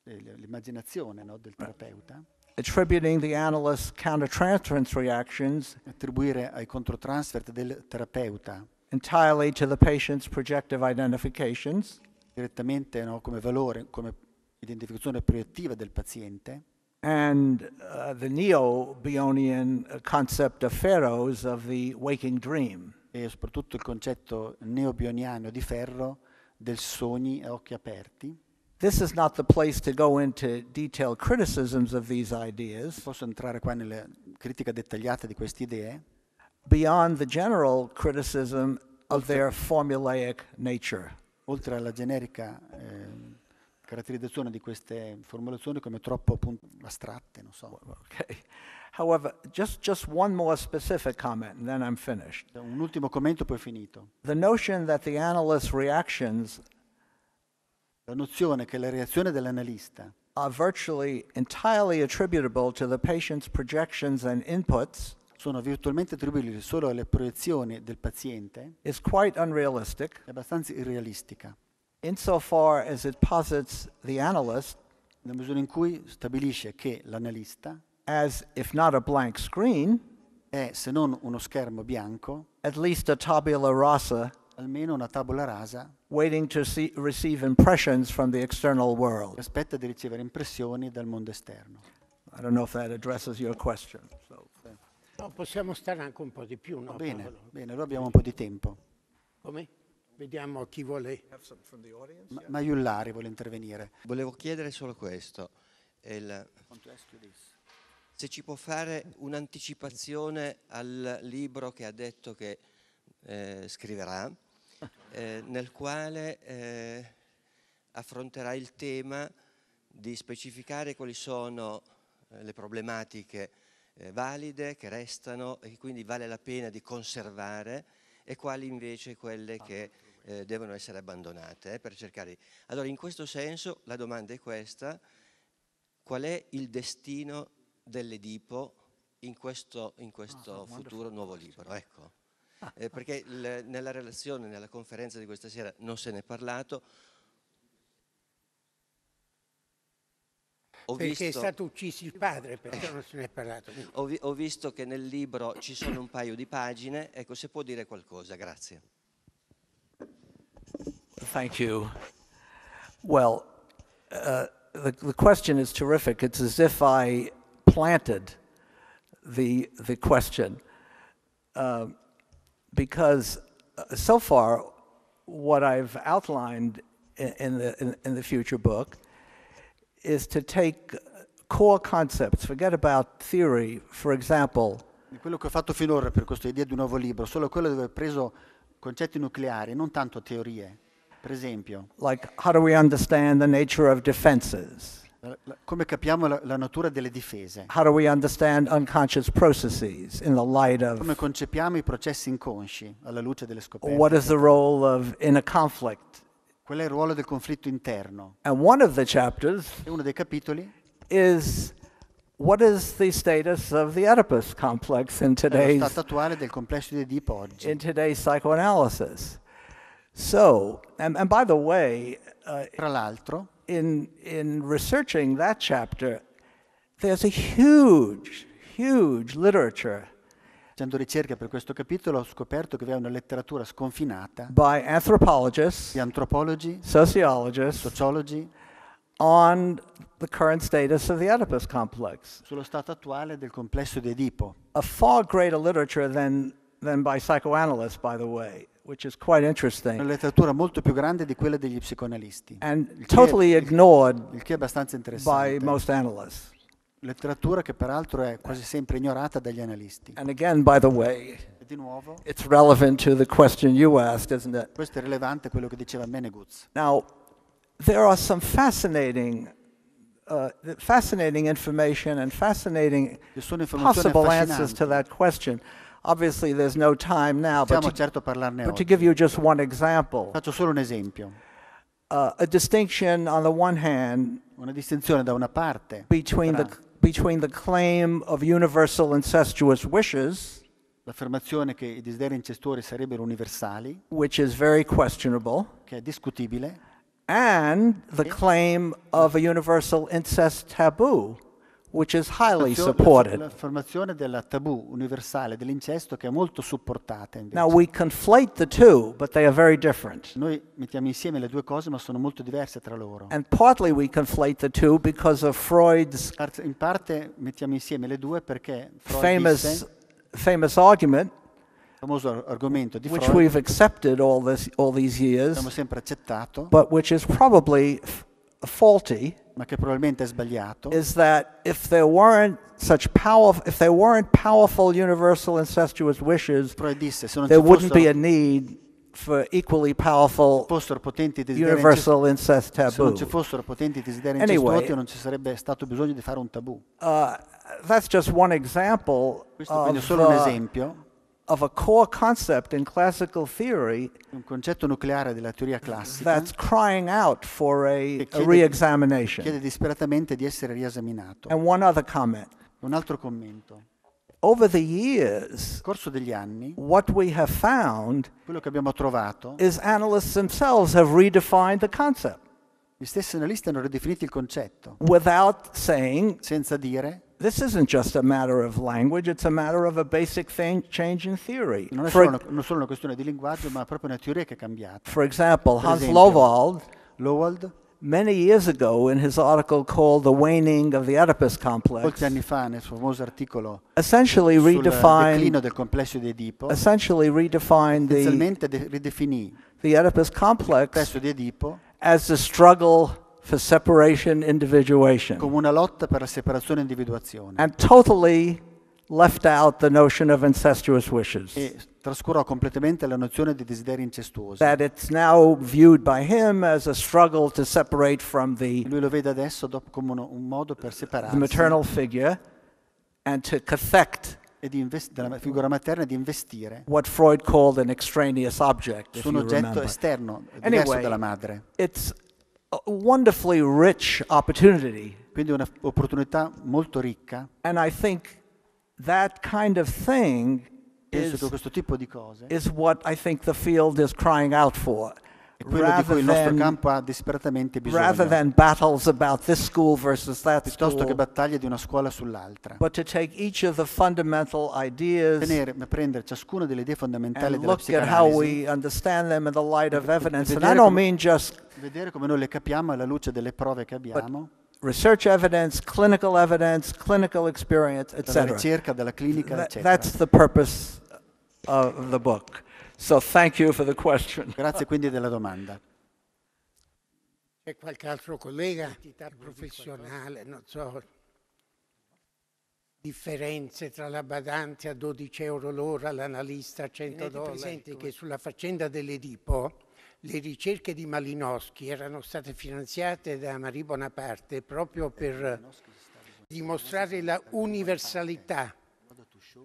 all'immaginazione eh, no, del terapeuta attributing the analyst's countertransference reactions attribuire ai controtransfert del terapeuta entirely to the patient's projective identifications direttamente no, come valore come identificazione proiettiva del paziente and uh, the neo-Bionian concept of pharaohs of the waking dream e soprattutto il concetto neo-bioniano di ferro del sogni a occhi aperti This is not the place to go into detailed criticisms of these ideas. Posso entrare qua nella critica dettagliata di queste idee? Beyond the general criticism of their formulaic nature. Oltre alla generica eh, caratterizzazione di queste formulazioni come troppo appunto, astratte, non so. Okay. However, just, just one more specific comment and then I'm finished. Un ultimo commento poi finito. The notion that the analyst's reactions la nozione che la reazione dell'analista are virtually entirely attributable to the patient's projections and inputs sono virtualmente attribuibili solo alle proiezioni del paziente is quite unrealistic è abbastanza irrealistica insofar as it posits the analyst nella misura in cui stabilisce che l'analista as if not a blank screen è se non uno schermo bianco at least a tabula rasa almeno una tavola rasa waiting to see, receive impressions from the external world. aspetta di ricevere impressioni dal mondo esterno. I don't know if that addresses your question. So. No, possiamo stare anche un po' di più, no? Oh, bene, Paolo? bene, allora abbiamo un po' di tempo. Come? Vediamo chi vuole. Ma, Maiullari vuole intervenire. Volevo chiedere solo questo. Il, se ci può fare un'anticipazione al libro che ha detto che eh, scriverà, eh, nel quale eh, affronterà il tema di specificare quali sono eh, le problematiche eh, valide che restano e che quindi vale la pena di conservare e quali invece quelle che eh, devono essere abbandonate per cercare. Allora in questo senso la domanda è questa, qual è il destino dell'Edipo in questo, in questo oh, futuro nuovo libro? Ecco eh, perché l- nella relazione, nella conferenza di questa sera non se ne è parlato. Ho perché visto... è stato ucciso il padre, perché non se ne è parlato. Ho, vi- ho visto che nel libro ci sono un paio di pagine, ecco se può dire qualcosa, grazie. Thank you. Well, uh, the, the question is terrific. It's as if I planted the, the question. Um, because uh, so far, what I've outlined in, the, in, in the future book is to take core concepts, forget about theory, for example. Quello che ho fatto finora per questa idea di un nuovo libro, solo quello dove ho preso concetti nucleari, non tanto teorie. Per esempio. Like how do we understand the nature of defenses? Come capiamo la, la, natura delle difese? Come concepiamo i processi inconsci alla luce delle scoperte? What is the role of in a conflict? Qual è il ruolo del conflitto interno? And one of the chapters e uno dei capitoli is what is the status of the Oedipus complex in today's lo stato attuale del complesso di Edipo oggi. In today's psychoanalysis. So, and, and by the way, uh, tra l'altro in, in researching that chapter, there's a huge, huge literature Facendo ricerca per questo capitolo ho scoperto che vi è una letteratura sconfinata by anthropologists, di antropologi, sociologists, sociologi on the current status of the Oedipus complex. Sullo stato attuale del complesso di Edipo. A far greater literature than, than by psychoanalysts, by the way. which is quite interesting. Una letteratura molto più grande di quella degli psicoanalisti. And totally ignored il che è abbastanza by most analysts. Letteratura che peraltro è quasi sempre ignorata dagli analisti. And again, by the way, di nuovo, it's relevant to the question you asked, isn't it? questo è rilevante quello che diceva Meneguz. Now, there are some fascinating, uh, fascinating information and fascinating possible answers to that question. Obviously there's no time now, but, to, certo parlarne but to give you just one example. Faccio solo un esempio. Uh, a distinction on the one hand una distinzione da una parte between the between the claim of universal incestuous wishes l'affermazione che i desideri incestuosi sarebbero universali which is very questionable che è discutibile and the claim of a universal incest taboo which is highly supported. L'affermazione del tabù universale dell'incesto che è molto supportata invece. Now we conflate the two, but they are very different. Noi mettiamo insieme le due cose, ma sono molto diverse tra loro. And partly we conflate the two because of Freud's in parte mettiamo insieme le due perché Freud famous famous argument famoso argomento di which Freud, we've accepted all this all these years. Abbiamo sempre accettato. But which is probably faulty ma che probabilmente è sbagliato, is that if there weren't such powerful, if there weren't powerful universal incestuous wishes, disse, se non there ci wouldn't be a need for equally powerful universal incest taboo. Se non ci fossero potenti desideri anyway, non ci sarebbe stato bisogno di fare un tabù. Uh, that's just one example Questo è solo un esempio of a core concept in classical theory un concetto nucleare della teoria classica that's crying out for a, chiede, a reexamination. Chiede disperatamente di essere riesaminato. And one other comment. Un altro commento. Over the years, nel corso degli anni, what we have found quello che abbiamo trovato is analysts themselves have redefined the concept. Gli stessi analisti hanno ridefinito il concetto. Without saying senza dire This isn't just a matter of language, it's a matter of a basic change in theory. Non è solo una, questione di linguaggio, ma proprio una teoria che è cambiata. For example, Hans Lowald, Lowald many years ago in his article called The Waning of the Oedipus Complex, fa, essentially redefined, essentially redefined the, de- the Oedipus Complex Edipo, as the struggle for separation, individuation. Come una lotta per la separazione e individuazione. And totally left out the notion of incestuous wishes. E trascurò completamente la nozione di desideri incestuosi. That it's now viewed by him as a struggle to separate from the Lui lo vede adesso come uno, un modo per separarsi. The maternal figure and to cathect e di investire della figura materna di investire what Freud called an extraneous object, su un oggetto remember. esterno, diverso anyway, dalla madre. It's a wonderfully rich opportunity. Quindi è un'opportunità molto ricca. And I think that kind of thing is, questo tipo di cose is what I think the field is crying out for. È quello di cui il nostro campo ha disperatamente bisogno. Piuttosto che battaglie di una scuola sull'altra. But to take each of the fundamental ideas Tenere, prendere ciascuna delle idee fondamentali della psicanalisi. Vedere come noi le capiamo alla luce delle prove che abbiamo. research evidence, clinical evidence, clinical experience, etc. Dalla ricerca, dalla clinica, Th- that's the purpose of the book. So thank you for the question. [LAUGHS] Grazie quindi della domanda. C'è qualche altro collega? Identità professionale, non so, differenze tra la badante a 12 euro l'ora, l'analista a 100 dollari. presente che sulla faccenda dell'Edipo le ricerche di Malinowski erano state finanziate da Marie Bonaparte proprio per dimostrare la universalità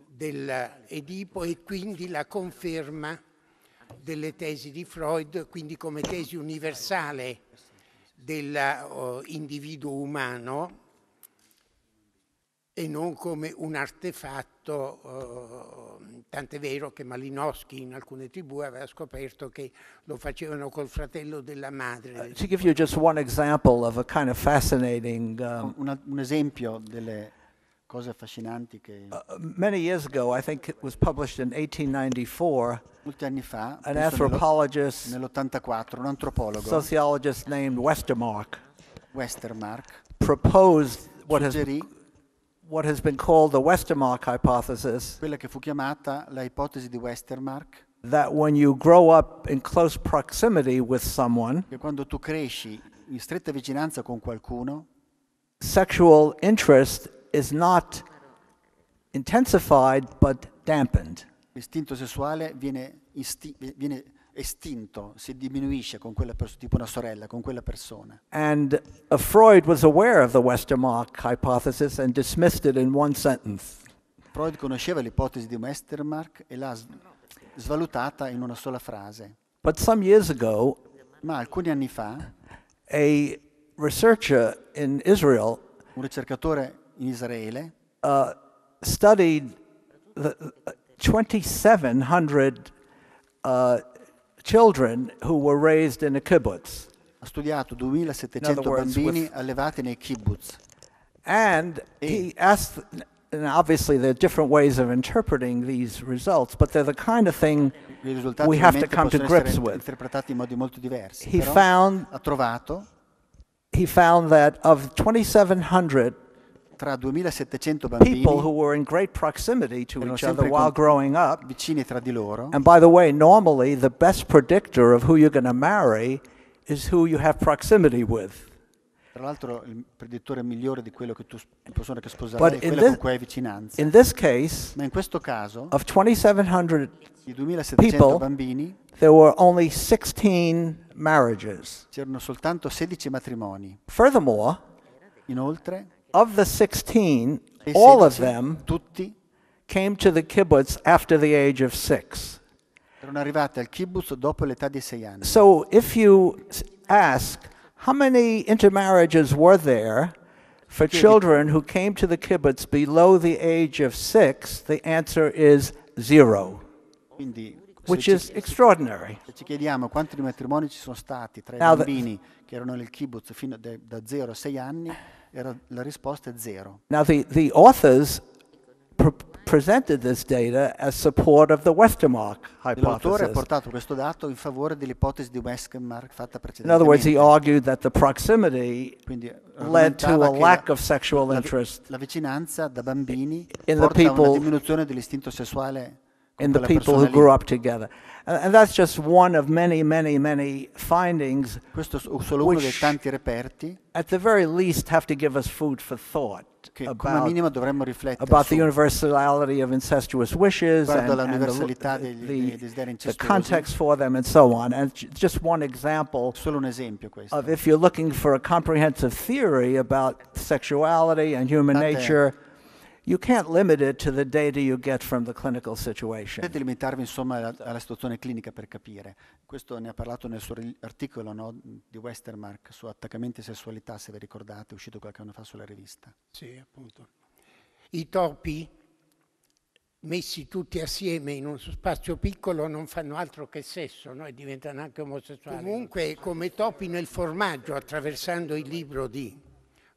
dell'Edipo e quindi la conferma delle tesi di Freud, quindi come tesi universale dell'individuo oh, umano e non come un artefatto, eh, tant'è vero che Malinowski in alcune tribù aveva scoperto che lo facevano col fratello della madre. Uh, to give you just one example of a kind of fascinating um, Una, un esempio delle cose affascinanti che... Uh, many years ago, I think it was published in 1894, molti anni fa, an anthropologist, nell'84, un antropologo, sociologist named Westermark, Westermark proposed what has, what has been called the Westermark hypothesis, quella che fu chiamata la ipotesi di Westermark, that when you grow up in close proximity with someone, che quando tu cresci in stretta vicinanza con qualcuno, sexual interest is not intensified but dampened. L'istinto sessuale viene, viene estinto, si diminuisce con quella persona, tipo una sorella, con quella persona. And uh, Freud was aware of the Westermark hypothesis and dismissed it in one sentence. Freud conosceva l'ipotesi di Westermarck e l'ha svalutata in una sola frase. But some years ago, ma alcuni anni fa, a researcher in Israel, un ricercatore in Israele uh, studied the 2700 uh, children who were raised in a kibbutz. Ha studiato 2700 bambini allevati nei kibbutz. And he asked and obviously there are different ways of interpreting these results, but they're the kind of thing we have to come to grips with. Diversi, he found he found that of 2,700 tra 2700 bambini people who were in great proximity to each other while growing up vicini tra di loro and by the way normally the best predictor of who you're going to marry is who you have proximity with tra l'altro il predittore migliore di quello che tu la persona che sposerai è quella this, con cui hai vicinanza in this case ma in questo caso of 2700 di 2700 people, bambini there were only 16 marriages c'erano soltanto 16 matrimoni furthermore inoltre of the 16, all of them tutti came to the kibbutz after the age of six. erano arrivati al kibbutz dopo l'età di sei anni. So if you ask how many intermarriages were there for children who came to the kibbutz below the age of six, the answer is zero, Quindi which is extraordinary. se ci chiediamo quanti matrimoni ci sono stati tra i Now the- bambini che erano nel kibbutz fino da- da 0 a 6 anni, era, la risposta è zero. Now the, the authors pr presented this data as support of the Westermark hypothesis. L'autore ha portato questo dato in favore dell'ipotesi di Westermark fatta precedentemente. In other words, he argued that the proximity Quindi, led to a lack la, of sexual interest. La, la vicinanza da bambini in porta a una diminuzione dell'istinto sessuale in the people who grew up together. Uh, and that's just one of many, many, many findings. Questo solo uno dei tanti reperti. At the very least, have to give us food for thought. Che about, dovremmo riflettere about the universality of incestuous wishes and, and the, degli, the, the, context for them and so on. And just one example Solo un esempio questo. of if you're looking for a comprehensive theory about sexuality and human Tant'è. nature. You can't limit it to the data you get from the clinical situation. Potete limitarvi insomma alla, alla, situazione clinica per capire. Questo ne ha parlato nel suo articolo no, di Westermark su attaccamenti e sessualità, se vi ricordate, uscito qualche anno fa sulla rivista. Sì, appunto. I topi messi tutti assieme in uno spazio piccolo non fanno altro che sesso no? e diventano anche omosessuali. Comunque come topi nel formaggio attraversando il libro di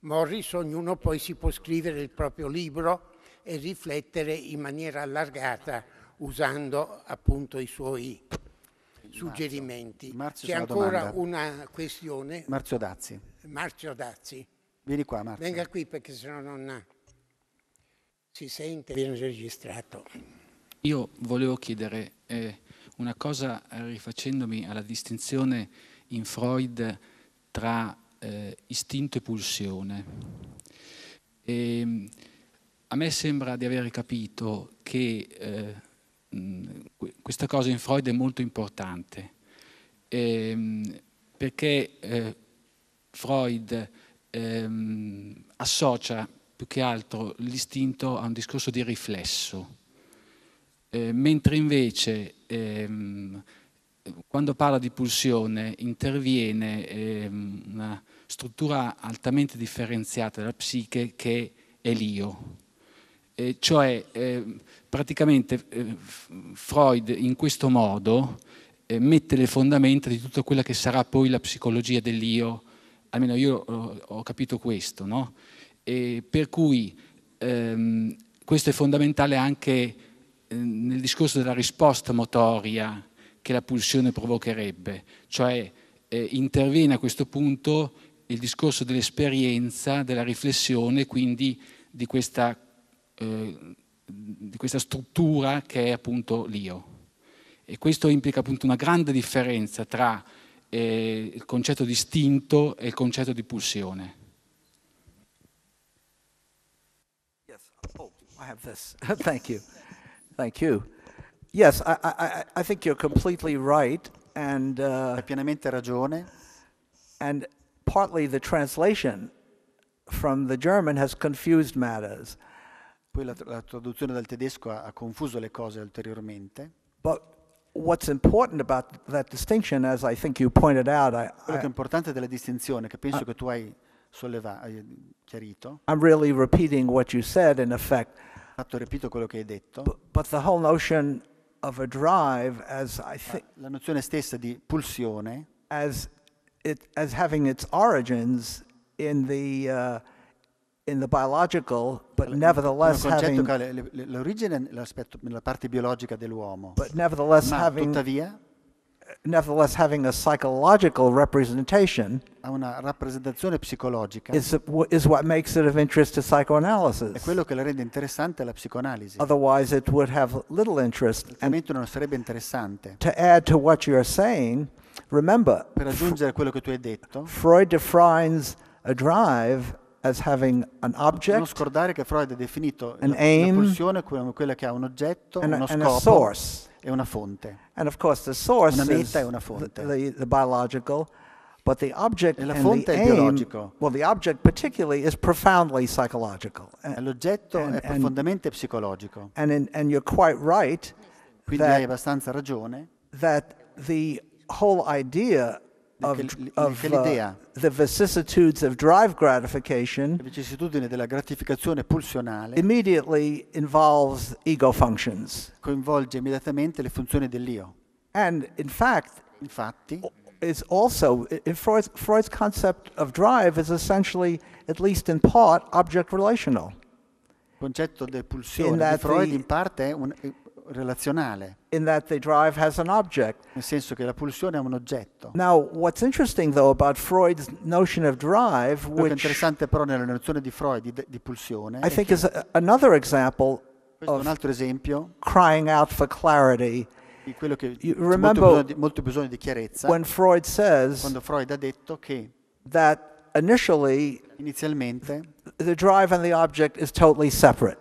Morris, ognuno poi si può scrivere il proprio libro e riflettere in maniera allargata usando appunto i suoi suggerimenti. Marzio, C'è ancora domanda. una questione. Marzio Dazzi. Marzio Dazzi. Vieni qua, Marzio. Venga qui perché sennò non si sente, viene registrato. Io volevo chiedere eh, una cosa rifacendomi alla distinzione in Freud tra eh, istinto e pulsione. E, ehm, a me sembra di aver capito che eh, questa cosa in Freud è molto importante, ehm, perché eh, Freud ehm, associa più che altro l'istinto a un discorso di riflesso, eh, mentre invece ehm, quando parla di pulsione interviene eh, una struttura altamente differenziata della psiche che è l'io. Eh, cioè eh, praticamente ehm, Freud in questo modo ehm, mette le fondamenta di tutta quella che sarà poi la psicologia dell'io, almeno io eh, ho, capito questo, no? per cui ehm, questo è fondamentale anche ehm, nel discorso della risposta motoria che la pulsione provocherebbe, cioè eh, interviene a questo punto il discorso dell'esperienza, della riflessione, quindi di questa, eh, di questa struttura che è appunto l'io. E questo implica appunto una grande differenza tra eh, il concetto di istinto e il concetto di pulsione. Yes. Oh, I have this. [LAUGHS] Thank you. Thank you. Yes, I, I, I think you're completely right. And, uh, Hai pienamente ragione. And partly the translation from the German has confused matters. Poi la, la traduzione dal tedesco ha, ha confuso le cose ulteriormente. But what's important about that distinction, as I think you pointed out, I, Quello che è importante della distinzione, che penso I, uh, che tu hai sollevato, hai chiarito. I'm really repeating what you said in effect. Fatto, repito quello che hai detto. But, but the whole notion of a drive as I think la nozione stessa di pulsione as it as having its origins in the uh, in the biological but nevertheless having l'origine nell'aspetto nella parte biologica dell'uomo but nevertheless Ma, having tuttavia nevertheless having a psychological representation ha una rappresentazione psicologica is, is what makes it of interest to psychoanalysis. È quello che la rende interessante alla psicoanalisi. Otherwise it would have little interest. Altrimenti non sarebbe interessante. To add to what you are saying, remember per aggiungere quello che tu hai detto, Freud defines a drive as having an object, non scordare che Freud ha definito an la, aim, la pulsione come quella che ha un oggetto, and, uno scopo, and a source è una fonte. And of course the source una meta è una fonte. The, the, the biological, but the object la fonte è biologico. Well, the object particularly is profoundly psychological. L'oggetto è profondamente and, psicologico. And, in, and you're quite right. Quindi hai abbastanza ragione. That the whole idea of, of uh, the vicissitudes of drive gratification immediately involves ego functions. Coinvolge immediatamente le funzioni dell'io. And in fact, Infatti, is also Freud's, Freud's concept of drive is essentially, at least in part, object relational. Il concetto di pulsione di Freud the, in parte è un, relazionale. In that the drive has an object. Nel senso che la pulsione ha un oggetto. Now, what's interesting though about Freud's notion of drive, Quello which interessante però nella nozione di Freud di, di pulsione, I think is a, another example of un altro esempio crying out for clarity. Di quello che you molto molto bisogno di chiarezza. When Freud says quando Freud ha detto che that initially inizialmente the drive and the object is totally separate.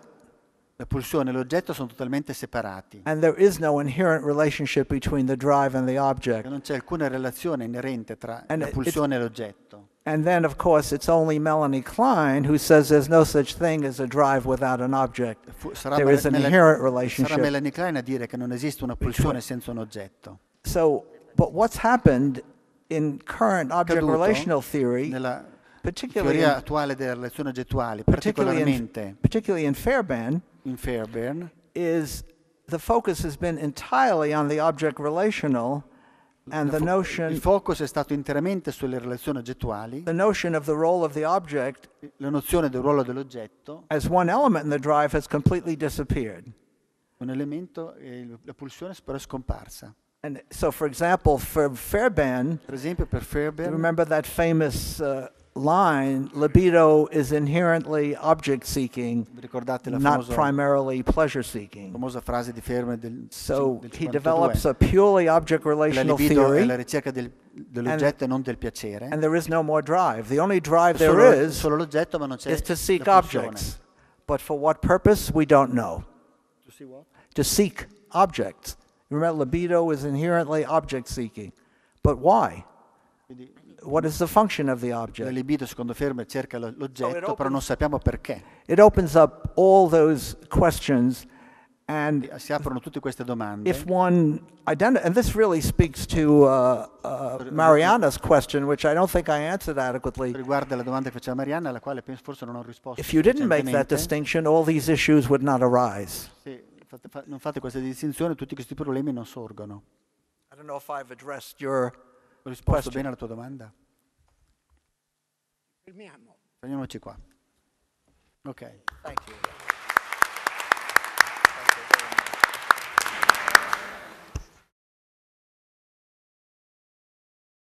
La pulsione e l'oggetto sono totalmente separati. And there is no inherent relationship between the drive and the object. E non c'è alcuna relazione inerente tra and la pulsione e l'oggetto. And then, of course, it's only Melanie Klein who says there's no such thing as a drive without an object. Sarà there is an Mel inherent relationship. Sarà Melanie Klein a dire che non esiste una pulsione senza un oggetto. So, but what's happened in current object relational theory, particularly in, attuale delle relazioni oggettuali, particolarmente, particularly in Fairbairn, in Fairbairn is the focus has been entirely on the object relational and the notion il focus è stato interamente sulle relazioni oggettuali the notion of the role of the object la nozione del ruolo dell'oggetto as one element in the drive has completely disappeared un elemento la pulsione però è scomparsa and so for example for Fairbairn per esempio per Fairbairn remember that famous uh, line, libido is inherently object seeking, not primarily pleasure seeking. Famosa frase di Fermi del, so del he develops a purely object relational theory. Del, and, and, there is no more drive. The only drive solo, there is is to seek objects. But for what purpose, we don't know. To, to seek objects. Remember, libido is inherently object seeking. But why? Quindi, what is the function of the object. La libido, secondo Fermer, cerca l'oggetto, so oh, però non sappiamo perché. It opens up all those questions and si aprono tutte queste domande. If one identi- and this really speaks to uh, uh, Mariana's question, which I don't think I answered adequately. Riguarda la domanda che faceva Mariana, alla quale penso forse non ho risposto. If you didn't make that distinction, all these issues would not arise. Se non fate questa distinzione, tutti questi problemi non sorgono. I don't know if I've addressed your ho risposto Question. bene alla tua domanda? Fermiamo. Fermiamoci qua. Ok. Thank you.